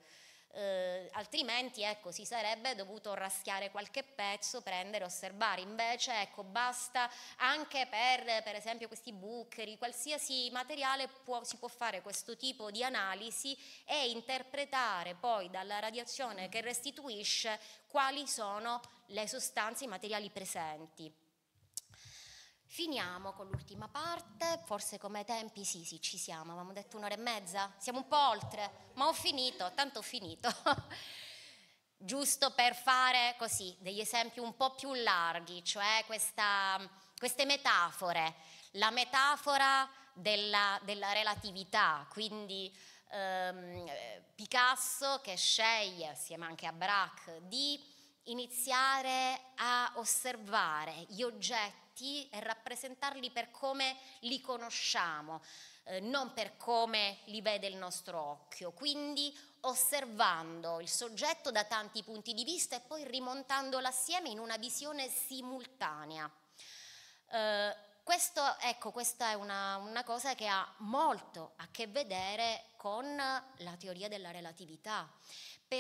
eh, altrimenti ecco, si sarebbe dovuto raschiare qualche pezzo, prendere, osservare. Invece ecco, basta anche per, per esempio questi bucheri, qualsiasi materiale può, si può fare questo tipo di analisi e interpretare poi dalla radiazione che restituisce quali sono le sostanze, i materiali presenti. Finiamo con l'ultima parte, forse come tempi sì, sì, ci siamo, avevamo detto un'ora e mezza, siamo un po' oltre, ma ho finito, tanto ho finito. <laughs> Giusto per fare così degli esempi un po' più larghi, cioè questa, queste metafore, la metafora della, della relatività, quindi ehm, Picasso che sceglie, assieme anche a Braque, di iniziare a osservare gli oggetti certi e rappresentarli per come li conosciamo, eh, non per come li vede il nostro occhio. Quindi osservando il soggetto da tanti punti di vista e poi rimontandolo assieme in una visione simultanea. Eh, questo, ecco, questa è una, una cosa che ha molto a che vedere con la teoria della relatività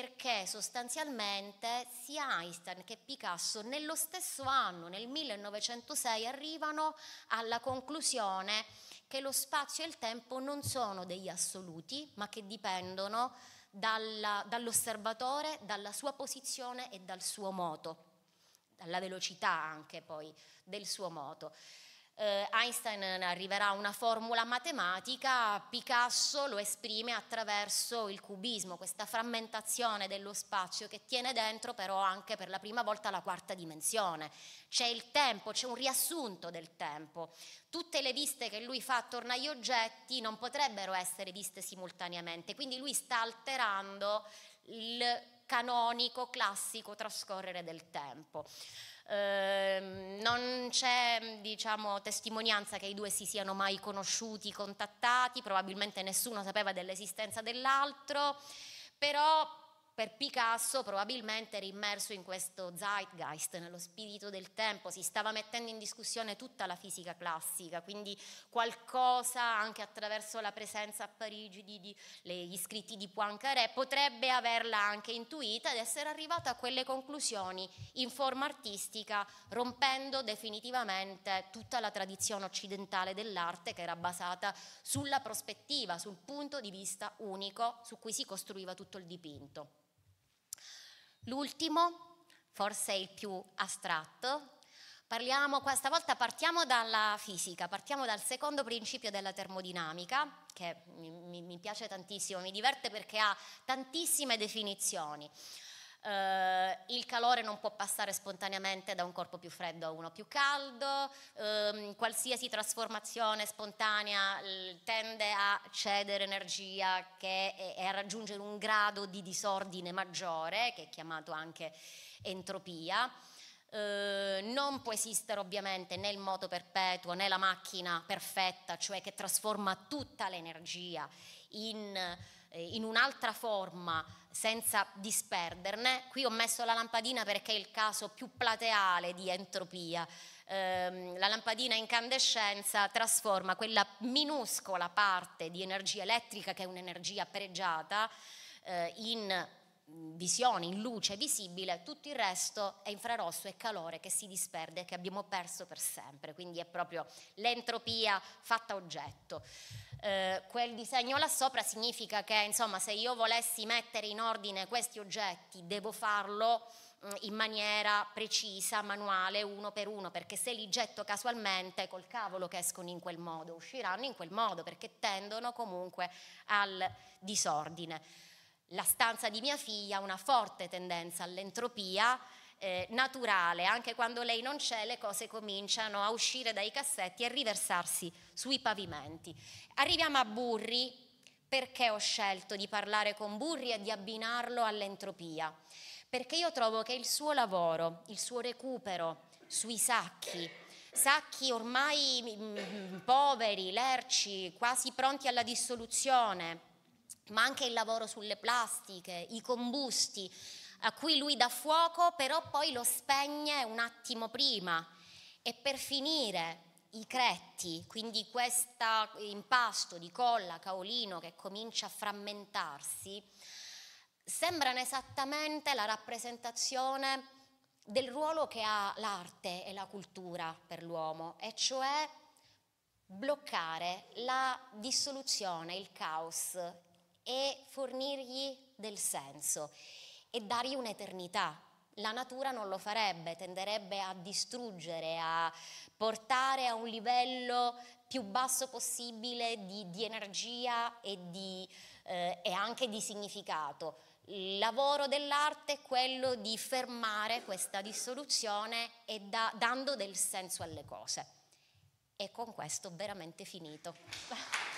perché sostanzialmente sia Einstein che Picasso nello stesso anno, nel 1906, arrivano alla conclusione che lo spazio e il tempo non sono degli assoluti, ma che dipendono dall'osservatore, dalla sua posizione e dal suo moto, dalla velocità anche poi del suo moto eh, Einstein eh, arriverà a una formula matematica, Picasso lo esprime attraverso il cubismo, questa frammentazione dello spazio che tiene dentro però anche per la prima volta la quarta dimensione. C'è il tempo, c'è un riassunto del tempo. Tutte le viste che lui fa attorno agli oggetti non potrebbero essere viste simultaneamente, quindi lui sta alterando il canonico, classico trascorrere del tempo. Ehm, non c'è diciamo, testimonianza che i due si siano mai conosciuti, contattati, probabilmente nessuno sapeva dell'esistenza dell'altro, però per Picasso probabilmente era immerso in questo zeitgeist, nello spirito del tempo, si stava mettendo in discussione tutta la fisica classica, quindi qualcosa anche attraverso la presenza a Parigi gli scritti di Poincaré potrebbe averla anche intuita ed essere arrivata a quelle conclusioni in forma artistica, rompendo definitivamente tutta la tradizione occidentale dell'arte che era basata sulla prospettiva, sul punto di vista unico su cui si costruiva tutto il dipinto. L'ultimo, forse il più astratto, parliamo, questa volta partiamo dalla fisica, partiamo dal secondo principio della termodinamica, che mi, mi piace tantissimo, mi diverte perché ha tantissime definizioni eh, il calore non può passare spontaneamente da un corpo più freddo a uno più caldo, ehm, qualsiasi trasformazione spontanea eh, tende a cedere energia e a raggiungere un grado di disordine maggiore, che è chiamato anche entropia. Eh, non può esistere ovviamente né il moto perpetuo né la macchina perfetta, cioè che trasforma tutta l'energia in, eh, in un'altra forma senza disperderne. Qui ho messo la lampadina perché è il caso più plateale di entropia. Eh, la lampadina incandescenza trasforma quella minuscola parte di energia elettrica, che è un'energia pregiata, eh, in visione in luce visibile, tutto il resto è infrarosso e calore che si disperde, che abbiamo perso per sempre, quindi è proprio l'entropia fatta oggetto. Eh, quel disegno là sopra significa che insomma se io volessi mettere in ordine questi oggetti devo farlo mm, in maniera precisa, manuale, uno per uno, perché se li getto casualmente col cavolo che escono in quel modo, usciranno in quel modo, perché tendono comunque al disordine la stanza di mia figlia ha una forte tendenza all'entropia eh, naturale, anche quando lei non c'è le cose cominciano a uscire dai cassetti e a riversarsi sui pavimenti. Arriviamo a Burri, perché ho scelto di parlare con Burri e di abbinarlo all'entropia? Perché io trovo che il suo lavoro, il suo recupero sui sacchi, sacchi ormai mm, mm, mm, poveri, lerci, quasi pronti alla dissoluzione, ma anche il lavoro sulle plastiche, i combusti a cui lui dà fuoco, però poi lo spegne un attimo prima. E per finire i cretti, quindi questo impasto di colla, caolino che comincia a frammentarsi, sembrano esattamente la rappresentazione del ruolo che ha l'arte e la cultura per l'uomo, e cioè bloccare la dissoluzione, il caos, e fornirgli del senso e dargli un'eternità. La natura non lo farebbe, tenderebbe a distruggere, a portare a un livello più basso possibile di, di energia e, di, eh, e anche di significato. Il lavoro dell'arte è quello di fermare questa dissoluzione e da, dando del senso alle cose. E con questo veramente finito. Applausi.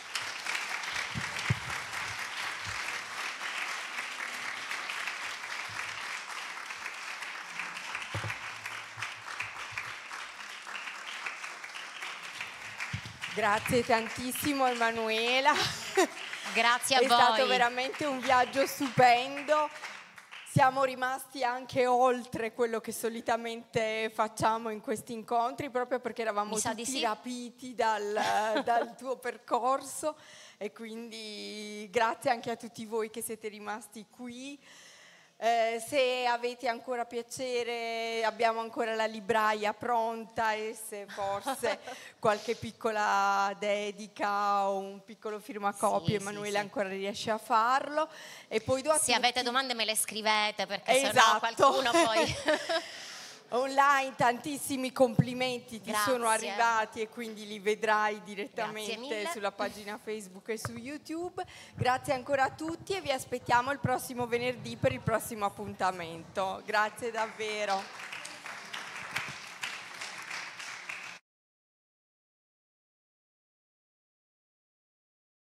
Grazie tantissimo Emanuela. Grazie a È voi. È stato veramente un viaggio stupendo. Siamo rimasti anche oltre quello che solitamente facciamo in questi incontri, proprio perché eravamo Mi tutti sì. rapiti dal, <laughs> dal tuo percorso e quindi grazie anche a tutti voi che siete rimasti qui. Eh, se avete ancora piacere, abbiamo ancora la libraia pronta e se forse <laughs> qualche piccola dedica o un piccolo firmacopio, sì, Emanuele sì, ancora riesce a farlo. E poi do a se tutti... avete domande me le scrivete perché eh, esatto. sennò qualcuno poi... <laughs> <laughs> Online tantissimi complimenti ti Grazie. sono arrivati e quindi li vedrai direttamente sulla pagina Facebook e su YouTube. Grazie ancora a tutti e vi aspettiamo il prossimo venerdì per il prossimo appuntamento. Grazie davvero.